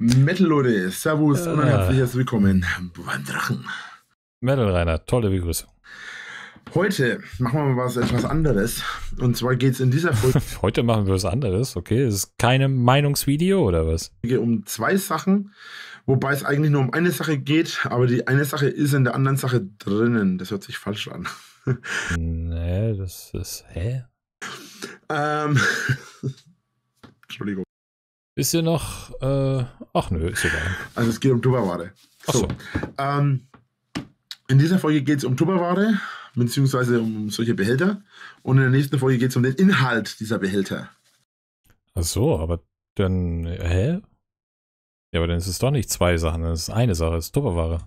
Metal Leute, Servus, ah. und ein ah. herzliches Willkommen beim Drachen. Metal Rainer, tolle Begrüßung. Heute machen wir mal was etwas äh, anderes. Und zwar geht es in dieser Folge. Heute machen wir was anderes, okay? Das ist keine Meinungsvideo oder was? Um zwei Sachen, wobei es eigentlich nur um eine Sache geht, aber die eine Sache ist in der anderen Sache drinnen. Das hört sich falsch an. nee, das ist. Hä? Ähm. Entschuldigung. Ist hier noch. Äh, ach nö, ist egal. Also es geht um Tupperware. So. Ach so. Ähm, in dieser Folge geht es um Tupperware beziehungsweise um solche Behälter. Und in der nächsten Folge geht es um den Inhalt dieser Behälter. Ach so, aber dann, hä? Ja, aber dann ist es doch nicht zwei Sachen, das ist eine Sache, das ist Tupperware.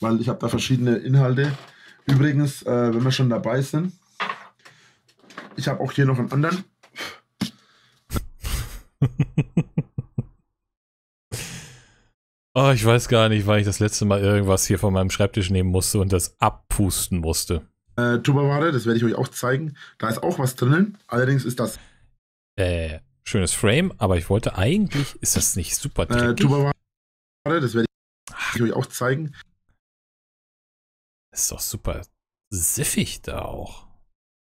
Weil ich habe da verschiedene Inhalte. Übrigens, äh, wenn wir schon dabei sind, ich habe auch hier noch einen anderen. oh, ich weiß gar nicht, weil ich das letzte Mal irgendwas hier von meinem Schreibtisch nehmen musste und das abpusten musste äh, Tupperware, das werde ich euch auch zeigen. Da ist auch was drinnen, allerdings ist das. Äh, schönes Frame, aber ich wollte eigentlich, ist das nicht super äh, dreckig? Äh, Tupperware, das werde ich euch auch zeigen. ist doch super siffig da auch.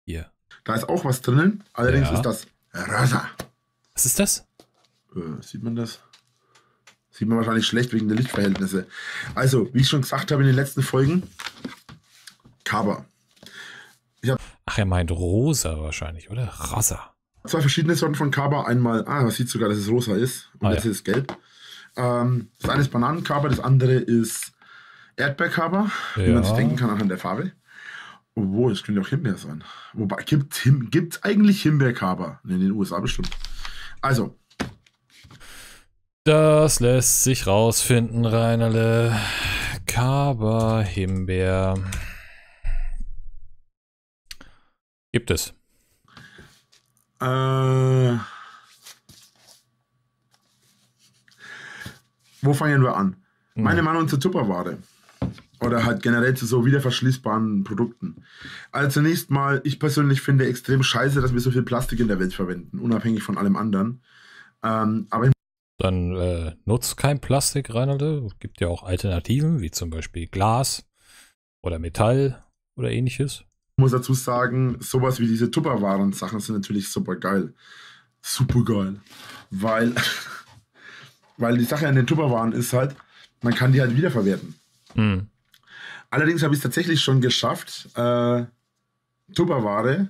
Hier. Da ist auch was drinnen, allerdings ja. ist das Rasa. Was ist das? Äh, sieht man das? Sieht man wahrscheinlich schlecht wegen der Lichtverhältnisse. Also, wie ich schon gesagt habe in den letzten Folgen, Kaba. Ja. Ach, er meint rosa wahrscheinlich, oder? Rosa. Zwei verschiedene Sorten von Kaba. Einmal, ah, man sieht sogar, dass es rosa ist und ah, das ja. ist gelb. Ähm, das eine ist Bananenkaba, das andere ist Erdbeerkaba, ja. wie man sich denken kann anhand der Farbe. Obwohl, es könnte auch Himbeer sein. Wobei, gibt es eigentlich Himbeerkaba? In den USA bestimmt. Also. Das lässt sich rausfinden, Reinerle. Kaba, Himbeer. Gibt es. Äh, wo fangen wir an? Mhm. Meine Meinung zur Tupperware. Oder halt generell zu so wiederverschließbaren Produkten. Also zunächst mal, ich persönlich finde extrem scheiße, dass wir so viel Plastik in der Welt verwenden, unabhängig von allem anderen. Ähm, aber Dann äh, nutzt kein Plastik, Reinalde. Es gibt ja auch Alternativen, wie zum Beispiel Glas oder Metall oder ähnliches muss dazu sagen, sowas wie diese Tupperwaren-Sachen sind natürlich super geil. Super geil. Weil, weil die Sache an den Tupperwaren ist halt, man kann die halt wiederverwerten. Mhm. Allerdings habe ich es tatsächlich schon geschafft, äh, Tupperware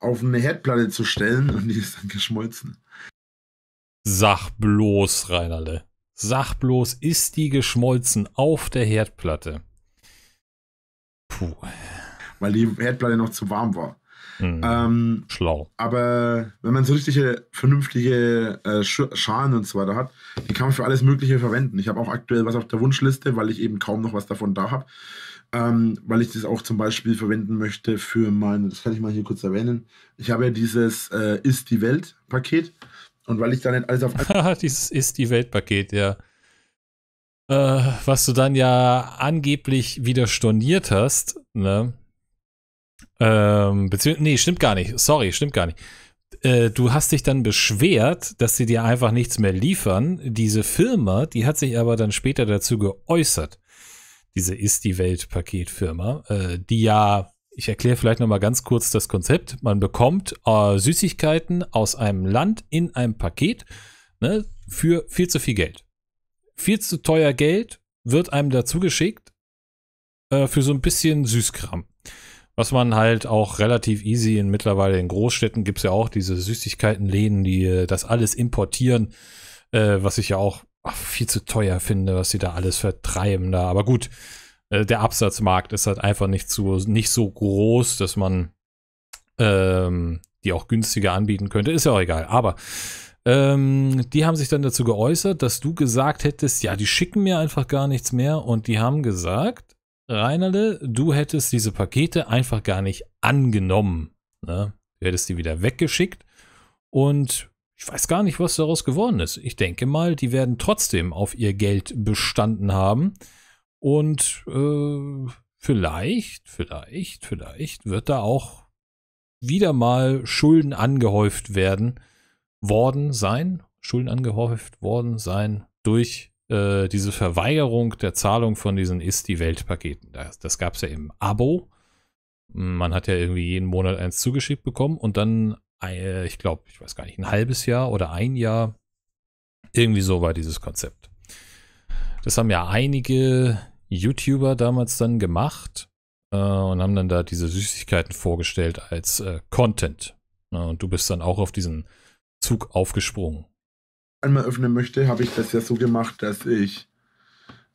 auf eine Herdplatte zu stellen und die ist dann geschmolzen. Sach bloß, Reinerle. Sach bloß, ist die geschmolzen auf der Herdplatte. Puh, weil die Herdplatte noch zu warm war. Mhm. Ähm, Schlau. Aber wenn man so richtige, vernünftige äh, Schalen und so weiter hat, die kann man für alles Mögliche verwenden. Ich habe auch aktuell was auf der Wunschliste, weil ich eben kaum noch was davon da habe. Ähm, weil ich das auch zum Beispiel verwenden möchte für mein, das kann ich mal hier kurz erwähnen. Ich habe ja dieses äh, Ist die Welt-Paket. Und weil ich da nicht alles auf. dieses Ist die Welt-Paket, ja. Äh, was du dann ja angeblich wieder storniert hast, ne? Ähm, beziehungsweise, nee, stimmt gar nicht. Sorry, stimmt gar nicht. Äh, du hast dich dann beschwert, dass sie dir einfach nichts mehr liefern. Diese Firma, die hat sich aber dann später dazu geäußert. Diese ist die Welt-Paketfirma, äh, die ja, ich erkläre vielleicht nochmal ganz kurz das Konzept. Man bekommt äh, Süßigkeiten aus einem Land in einem Paket ne, für viel zu viel Geld. Viel zu teuer Geld wird einem dazu geschickt äh, für so ein bisschen Süßkram. Was man halt auch relativ easy in mittlerweile in Großstädten gibt's ja auch diese Süßigkeitenläden, die äh, das alles importieren, äh, was ich ja auch ach, viel zu teuer finde, was sie da alles vertreiben da. Aber gut, äh, der Absatzmarkt ist halt einfach nicht, so, nicht so groß, dass man ähm, die auch günstiger anbieten könnte. Ist ja auch egal. Aber ähm, die haben sich dann dazu geäußert, dass du gesagt hättest, ja, die schicken mir einfach gar nichts mehr. Und die haben gesagt, Reinerle, du hättest diese Pakete einfach gar nicht angenommen. Ne? Du hättest die wieder weggeschickt und ich weiß gar nicht, was daraus geworden ist. Ich denke mal, die werden trotzdem auf ihr Geld bestanden haben und äh, vielleicht, vielleicht, vielleicht wird da auch wieder mal Schulden angehäuft werden, worden sein, Schulden angehäuft worden sein durch äh, diese Verweigerung der Zahlung von diesen Ist-die-Welt-Paketen. Das, das gab es ja im Abo. Man hat ja irgendwie jeden Monat eins zugeschickt bekommen und dann, äh, ich glaube, ich weiß gar nicht, ein halbes Jahr oder ein Jahr. Irgendwie so war dieses Konzept. Das haben ja einige YouTuber damals dann gemacht äh, und haben dann da diese Süßigkeiten vorgestellt als äh, Content. Äh, und du bist dann auch auf diesen Zug aufgesprungen einmal öffnen möchte, habe ich das ja so gemacht, dass ich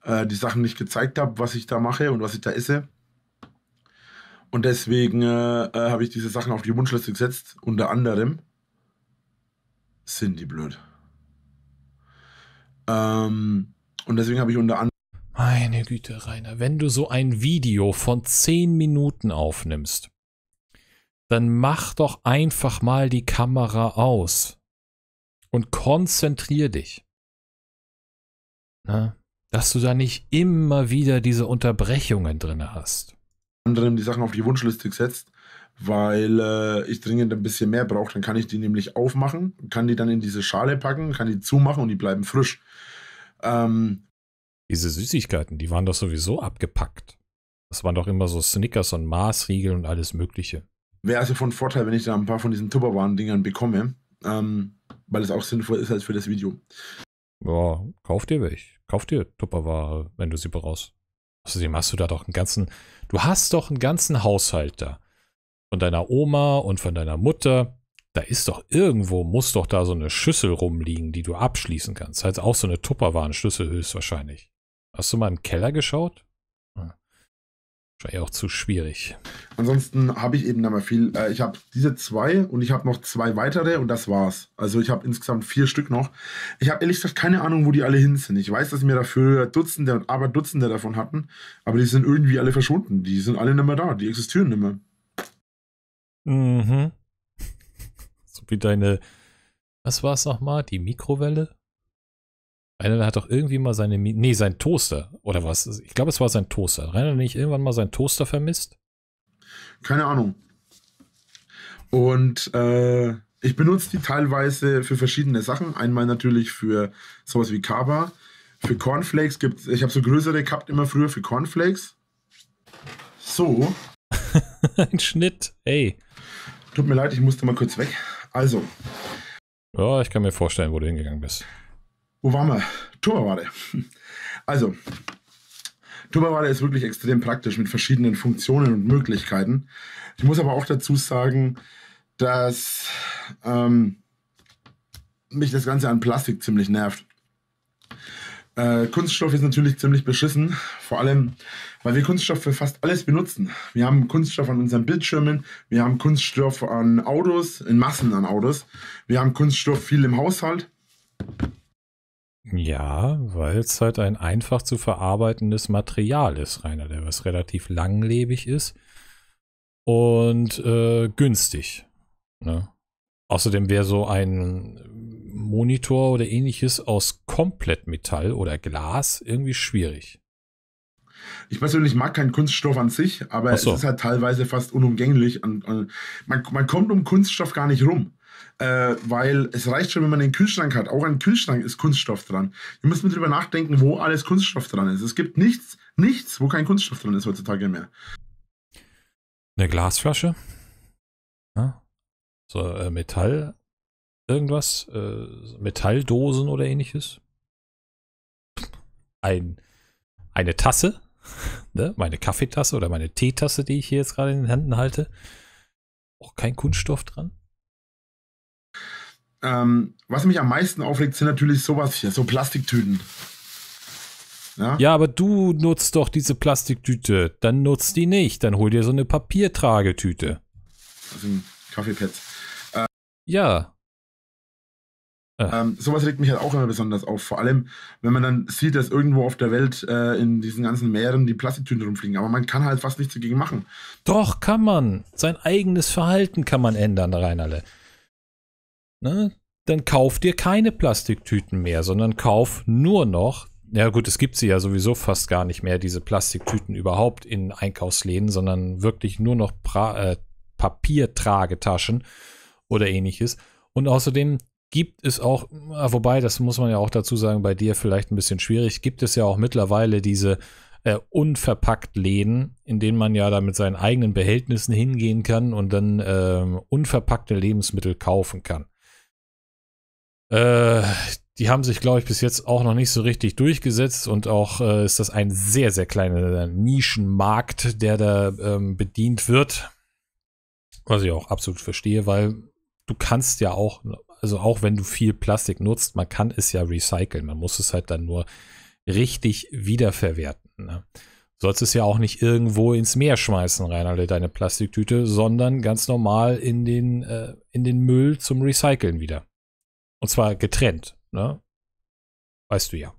äh, die Sachen nicht gezeigt habe, was ich da mache und was ich da esse. Und deswegen äh, äh habe ich diese Sachen auf die Wunschliste gesetzt. Unter anderem sind die blöd. Ähm, und deswegen habe ich unter anderem. Meine Güte, Rainer, wenn du so ein Video von 10 Minuten aufnimmst, dann mach doch einfach mal die Kamera aus und konzentrier dich. Na, dass du da nicht immer wieder diese Unterbrechungen drin hast. Anderem die Sachen auf die Wunschliste gesetzt, weil äh, ich dringend ein bisschen mehr brauche. Dann kann ich die nämlich aufmachen, kann die dann in diese Schale packen, kann die zumachen und die bleiben frisch. Ähm, diese Süßigkeiten, die waren doch sowieso abgepackt. Das waren doch immer so Snickers und Maßriegel und alles Mögliche. Wäre also von Vorteil, wenn ich da ein paar von diesen Tupperwaren-Dingern bekomme. Ähm, weil es auch sinnvoll ist als halt für das Video. Ja, kauf dir welche. Kauf dir Tupperware, wenn du sie brauchst. Außerdem hast du da doch einen ganzen, du hast doch einen ganzen Haushalt da. Von deiner Oma und von deiner Mutter. Da ist doch irgendwo, muss doch da so eine Schüssel rumliegen, die du abschließen kannst. Das heißt halt auch so eine Tupperware-Schlüssel höchstwahrscheinlich. Hast du mal im Keller geschaut? Wahrscheinlich auch zu schwierig. Ansonsten habe ich eben nochmal viel. Äh, ich habe diese zwei und ich habe noch zwei weitere und das war's. Also ich habe insgesamt vier Stück noch. Ich habe ehrlich gesagt keine Ahnung, wo die alle hin sind. Ich weiß, dass wir dafür Dutzende und aber Dutzende davon hatten, aber die sind irgendwie alle verschwunden. Die sind alle nicht mehr da. Die existieren nicht mehr. Mhm. so wie deine. Was war es nochmal? Die Mikrowelle? Rainer hat doch irgendwie mal seine, nee, sein Toaster oder was? Ich glaube, es war sein Toaster. Rainer hat nicht irgendwann mal seinen Toaster vermisst? Keine Ahnung. Und äh, ich benutze die teilweise für verschiedene Sachen. Einmal natürlich für sowas wie Kaba. Für Cornflakes gibt es. ich habe so größere gehabt immer früher für Cornflakes. So. Ein Schnitt, ey. Tut mir leid, ich musste mal kurz weg. Also. Ja, ich kann mir vorstellen, wo du hingegangen bist. Wo waren wir? Tupperware. Also, Tupperware ist wirklich extrem praktisch mit verschiedenen Funktionen und Möglichkeiten. Ich muss aber auch dazu sagen, dass ähm, mich das Ganze an Plastik ziemlich nervt. Äh, Kunststoff ist natürlich ziemlich beschissen, vor allem, weil wir Kunststoff für fast alles benutzen. Wir haben Kunststoff an unseren Bildschirmen, wir haben Kunststoff an Autos, in Massen an Autos, wir haben Kunststoff viel im Haushalt. Ja, weil es halt ein einfach zu verarbeitendes Material ist, Rainer, der was relativ langlebig ist und äh, günstig. Ne? Außerdem wäre so ein Monitor oder ähnliches aus komplett Metall oder Glas irgendwie schwierig. Ich persönlich mag keinen Kunststoff an sich, aber so. es ist halt teilweise fast unumgänglich. Und, und man, man kommt um Kunststoff gar nicht rum äh, weil es reicht schon, wenn man einen Kühlschrank hat. Auch ein Kühlschrank ist Kunststoff dran. Wir müssen darüber nachdenken, wo alles Kunststoff dran ist. Es gibt nichts, nichts, wo kein Kunststoff dran ist heutzutage mehr. Eine Glasflasche? Ja. So äh, Metall, irgendwas? Äh, Metalldosen oder ähnliches? Ein, eine Tasse? Ne? Meine Kaffeetasse oder meine Teetasse, die ich hier jetzt gerade in den Händen halte. Auch kein Kunststoff dran. Ähm, was mich am meisten aufregt, sind natürlich sowas hier, so Plastiktüten. Ja? ja, aber du nutzt doch diese Plastiktüte. Dann nutzt die nicht. Dann hol dir so eine Papiertragetüte. Also ein Kaffeepads. Ähm, ja. Äh. Ähm, sowas regt mich halt auch immer besonders auf. Vor allem, wenn man dann sieht, dass irgendwo auf der Welt äh, in diesen ganzen Meeren die Plastiktüten rumfliegen. Aber man kann halt fast nichts dagegen machen. Doch, kann man. Sein eigenes Verhalten kann man ändern, Reinerle ne, dann kauf dir keine Plastiktüten mehr, sondern kauf nur noch ja gut, es gibt sie ja sowieso fast gar nicht mehr, diese Plastiktüten überhaupt in Einkaufsläden, sondern wirklich nur noch pra äh, Papiertragetaschen oder ähnliches. Und außerdem gibt es auch, wobei, das muss man ja auch dazu sagen, bei dir vielleicht ein bisschen schwierig, gibt es ja auch mittlerweile diese äh, unverpackt Läden, in denen man ja da mit seinen eigenen Behältnissen hingehen kann und dann äh, unverpackte Lebensmittel kaufen kann. Äh, die haben sich, glaube ich, bis jetzt auch noch nicht so richtig durchgesetzt und auch äh, ist das ein sehr, sehr kleiner Nischenmarkt, der da ähm, bedient wird. Was ich auch absolut verstehe, weil du kannst ja auch, also auch wenn du viel Plastik nutzt, man kann es ja recyceln. Man muss es halt dann nur richtig wiederverwerten. Ne? Du sollst es ja auch nicht irgendwo ins Meer schmeißen, Reinalde, deine Plastiktüte, sondern ganz normal in den, äh, in den Müll zum Recyceln wieder. Und zwar getrennt, ne? Weißt du ja.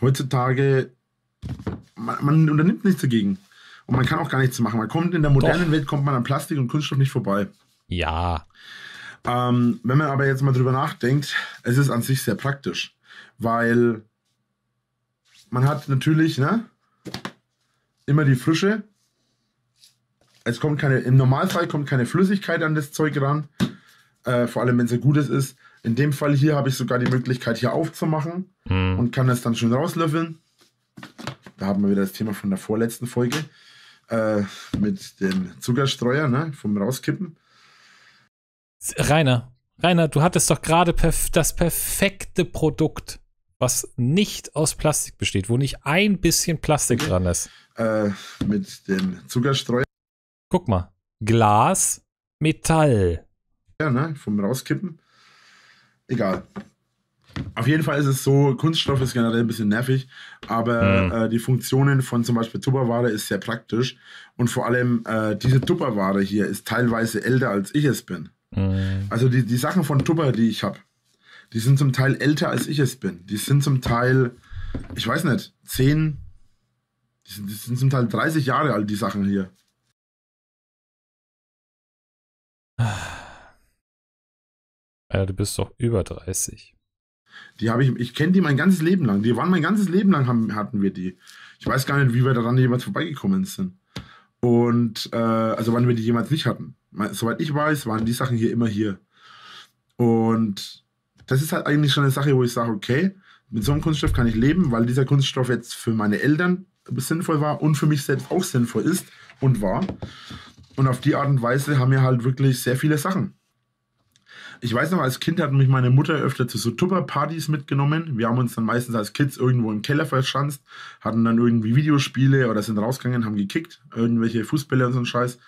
Heutzutage, man, man unternimmt nichts dagegen. Und man kann auch gar nichts machen. Man kommt in der modernen Doch. Welt, kommt man an Plastik und Kunststoff nicht vorbei. Ja. Ähm, wenn man aber jetzt mal drüber nachdenkt, es ist an sich sehr praktisch, weil man hat natürlich ne, immer die Frische. Es kommt keine, im Normalfall kommt keine Flüssigkeit an das Zeug ran, äh, vor allem wenn es ein gutes ist. In dem Fall hier habe ich sogar die Möglichkeit, hier aufzumachen mhm. und kann das dann schon rauslöffeln. Da haben wir wieder das Thema von der vorletzten Folge äh, mit dem Zuckerstreuer, ne, vom Rauskippen. Rainer, Rainer, du hattest doch gerade perf das perfekte Produkt, was nicht aus Plastik besteht, wo nicht ein bisschen Plastik okay. dran ist. Äh, mit dem Zuckerstreuer. Guck mal, Glas, Metall. Ja, ne, vom Rauskippen egal. Auf jeden Fall ist es so, Kunststoff ist generell ein bisschen nervig, aber mhm. äh, die Funktionen von zum Beispiel Tupperware ist sehr praktisch und vor allem äh, diese Tupperware hier ist teilweise älter als ich es bin. Mhm. Also die, die Sachen von Tupper, die ich habe, die sind zum Teil älter als ich es bin. Die sind zum Teil, ich weiß nicht, 10, die sind, die sind zum Teil 30 Jahre alt, die Sachen hier. Alter, äh, du bist doch über 30. Die habe ich, ich kenne die mein ganzes Leben lang. Die waren mein ganzes Leben lang, haben, hatten wir die. Ich weiß gar nicht, wie wir daran jemals vorbeigekommen sind. Und, äh, also wann wir die jemals nicht hatten. Soweit ich weiß, waren die Sachen hier immer hier. Und das ist halt eigentlich schon eine Sache, wo ich sage, okay, mit so einem Kunststoff kann ich leben, weil dieser Kunststoff jetzt für meine Eltern sinnvoll war und für mich selbst auch sinnvoll ist und war. Und auf die Art und Weise haben wir halt wirklich sehr viele Sachen. Ich weiß noch, als Kind hat mich meine Mutter öfter zu so Tupper-Partys mitgenommen. Wir haben uns dann meistens als Kids irgendwo im Keller verschanzt, hatten dann irgendwie Videospiele oder sind rausgegangen, haben gekickt, irgendwelche Fußbälle und so einen Scheiß.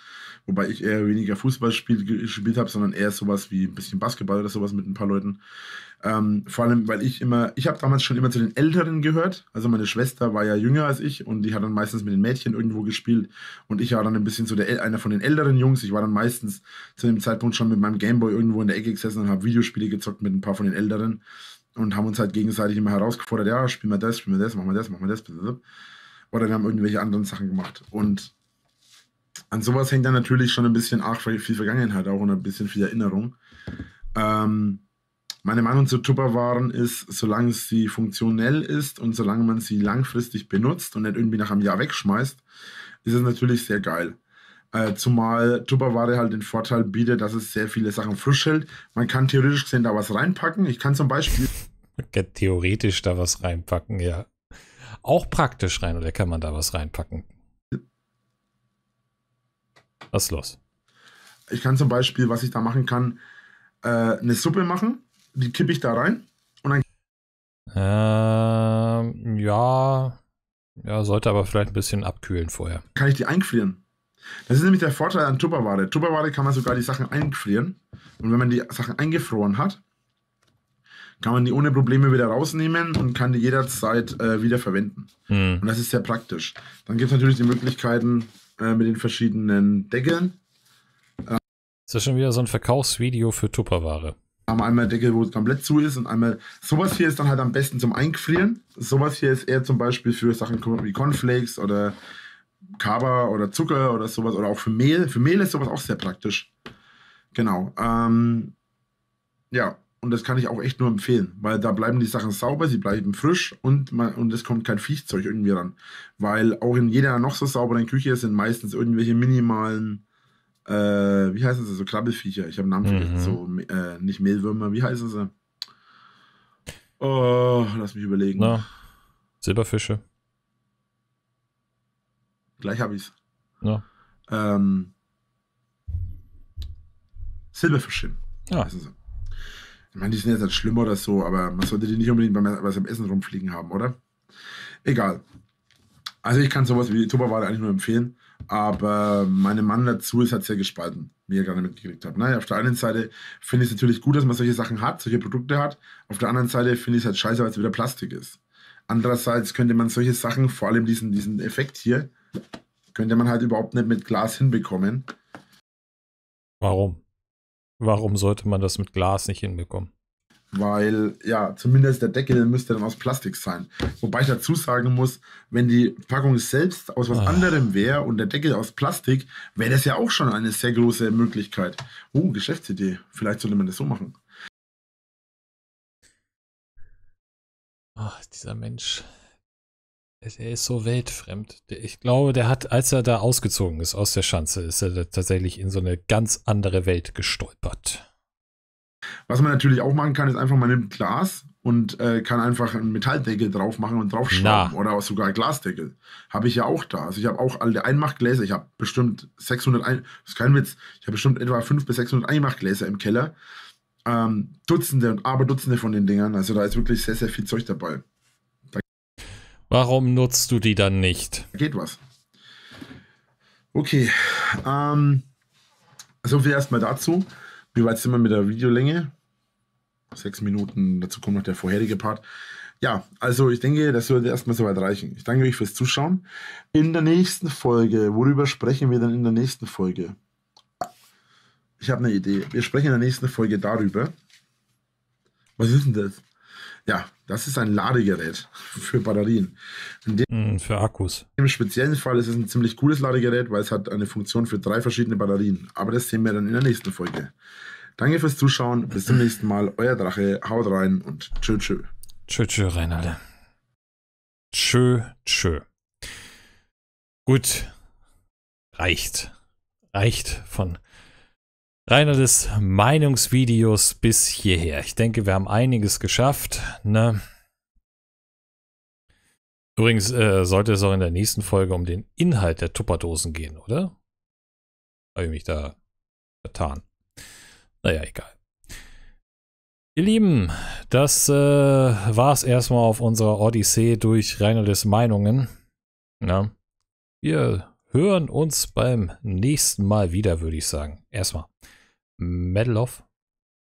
Wobei ich eher weniger Fußball spiel, gespielt habe, sondern eher sowas wie ein bisschen Basketball oder sowas mit ein paar Leuten. Ähm, vor allem, weil ich immer, ich habe damals schon immer zu den Älteren gehört. Also meine Schwester war ja jünger als ich und die hat dann meistens mit den Mädchen irgendwo gespielt. Und ich war dann ein bisschen so der, einer von den älteren Jungs. Ich war dann meistens zu dem Zeitpunkt schon mit meinem Gameboy irgendwo in der Ecke gesessen und habe Videospiele gezockt mit ein paar von den Älteren und haben uns halt gegenseitig immer herausgefordert, ja, spiel mal das, spiel mal das, mach mal das, mach mal das. Oder wir haben irgendwelche anderen Sachen gemacht. Und an sowas hängt dann natürlich schon ein bisschen auch viel Vergangenheit auch und ein bisschen viel Erinnerung. Ähm, meine Meinung zu Tupperwaren ist, solange sie funktionell ist und solange man sie langfristig benutzt und nicht irgendwie nach einem Jahr wegschmeißt, ist es natürlich sehr geil. Äh, zumal Tupperware halt den Vorteil bietet, dass es sehr viele Sachen frisch hält. Man kann theoretisch gesehen da was reinpacken. Ich kann zum Beispiel. Man kann theoretisch da was reinpacken, ja. Auch praktisch rein, oder kann man da was reinpacken? Was ist los? Ich kann zum Beispiel, was ich da machen kann, äh, eine Suppe machen, die kippe ich da rein und dann. Ähm, ja. Ja, sollte aber vielleicht ein bisschen abkühlen vorher. Kann ich die einfrieren? Das ist nämlich der Vorteil an Tupperware. Tupperware kann man sogar die Sachen einfrieren. Und wenn man die Sachen eingefroren hat, kann man die ohne Probleme wieder rausnehmen und kann die jederzeit äh, wieder verwenden. Hm. Und das ist sehr praktisch. Dann gibt es natürlich die Möglichkeiten, äh, mit den verschiedenen Deckeln. Äh, ist das schon wieder so ein Verkaufsvideo für Tupperware? haben einmal Deckel, wo es komplett zu ist und einmal. Sowas hier ist dann halt am besten zum Einfrieren. Sowas hier ist eher zum Beispiel für Sachen wie Cornflakes oder Kaba oder Zucker oder sowas oder auch für Mehl. Für Mehl ist sowas auch sehr praktisch. Genau. Ähm, ja, und das kann ich auch echt nur empfehlen, weil da bleiben die Sachen sauber, sie bleiben frisch und, man, und es kommt kein Viechzeug irgendwie ran. Weil auch in jeder noch so sauberen Küche sind meistens irgendwelche minimalen, äh, wie heißen sie, so Krabbelfiecher. Ich habe Namen mhm. vergessen, mhm. so äh, nicht Mehlwürmer, wie heißen sie? Oh, lass mich überlegen. Na, Silberfische. Gleich habe ich es. Ähm, Silberfischchen. Ja. Heißen sie. Ich meine, die sind jetzt halt schlimm oder so, aber man sollte die nicht unbedingt bei seinem Essen rumfliegen haben, oder? Egal. Also ich kann sowas wie Tupperware eigentlich nur empfehlen, aber meinem Mann dazu ist halt sehr gespalten, wie ihr gerade mitgekriegt habt. Naja, ne? auf der einen Seite finde ich es natürlich gut, dass man solche Sachen hat, solche Produkte hat. Auf der anderen Seite finde ich es halt scheiße, weil es wieder Plastik ist. Andererseits könnte man solche Sachen, vor allem diesen, diesen Effekt hier, könnte man halt überhaupt nicht mit Glas hinbekommen. Warum? Warum sollte man das mit Glas nicht hinbekommen? Weil, ja, zumindest der Deckel müsste dann aus Plastik sein. Wobei ich dazu sagen muss, wenn die Packung selbst aus was ah. anderem wäre und der Deckel aus Plastik, wäre das ja auch schon eine sehr große Möglichkeit. Oh, Geschäftsidee. Vielleicht sollte man das so machen. Ach, dieser Mensch er ist so weltfremd. Ich glaube, der hat, als er da ausgezogen ist aus der Schanze, ist er tatsächlich in so eine ganz andere Welt gestolpert. Was man natürlich auch machen kann, ist einfach, man nimmt Glas und äh, kann einfach einen Metalldeckel drauf machen und drauf draufschrauben oder sogar einen Glasdeckel. Habe ich ja auch da. Also ich habe auch alle Einmachgläser. Ich habe bestimmt 600, ein das ist kein Witz, ich habe bestimmt etwa 500 bis 600 Einmachgläser im Keller. Ähm, Dutzende und aber Dutzende von den Dingern. Also da ist wirklich sehr, sehr viel Zeug dabei. Warum nutzt du die dann nicht? Geht was. Okay. Ähm, so viel erstmal dazu. Wie weit sind wir mit der Videolänge? Sechs Minuten, dazu kommt noch der vorherige Part. Ja, also ich denke, das würde erstmal soweit reichen. Ich danke euch fürs Zuschauen. In der nächsten Folge, worüber sprechen wir denn in der nächsten Folge? Ich habe eine Idee. Wir sprechen in der nächsten Folge darüber. Was ist denn das? Ja, das ist ein Ladegerät für Batterien. Dem, hm, für Akkus. Im speziellen Fall ist es ein ziemlich cooles Ladegerät, weil es hat eine Funktion für drei verschiedene Batterien. Aber das sehen wir dann in der nächsten Folge. Danke fürs Zuschauen. Bis zum nächsten Mal. Euer Drache. Haut rein und tschö, tschö. Tschö, tschö rein, alle. Tschö, tschö. Gut. Reicht. Reicht von Reiner des Meinungsvideos bis hierher. Ich denke, wir haben einiges geschafft. Ne? Übrigens äh, sollte es auch in der nächsten Folge um den Inhalt der Tupperdosen gehen, oder? Habe ich mich da vertan. Naja, egal. Ihr Lieben, das äh, war es erstmal auf unserer Odyssee durch Reinoldes Meinungen. Na? Wir hören uns beim nächsten Mal wieder, würde ich sagen. Erstmal. Medal of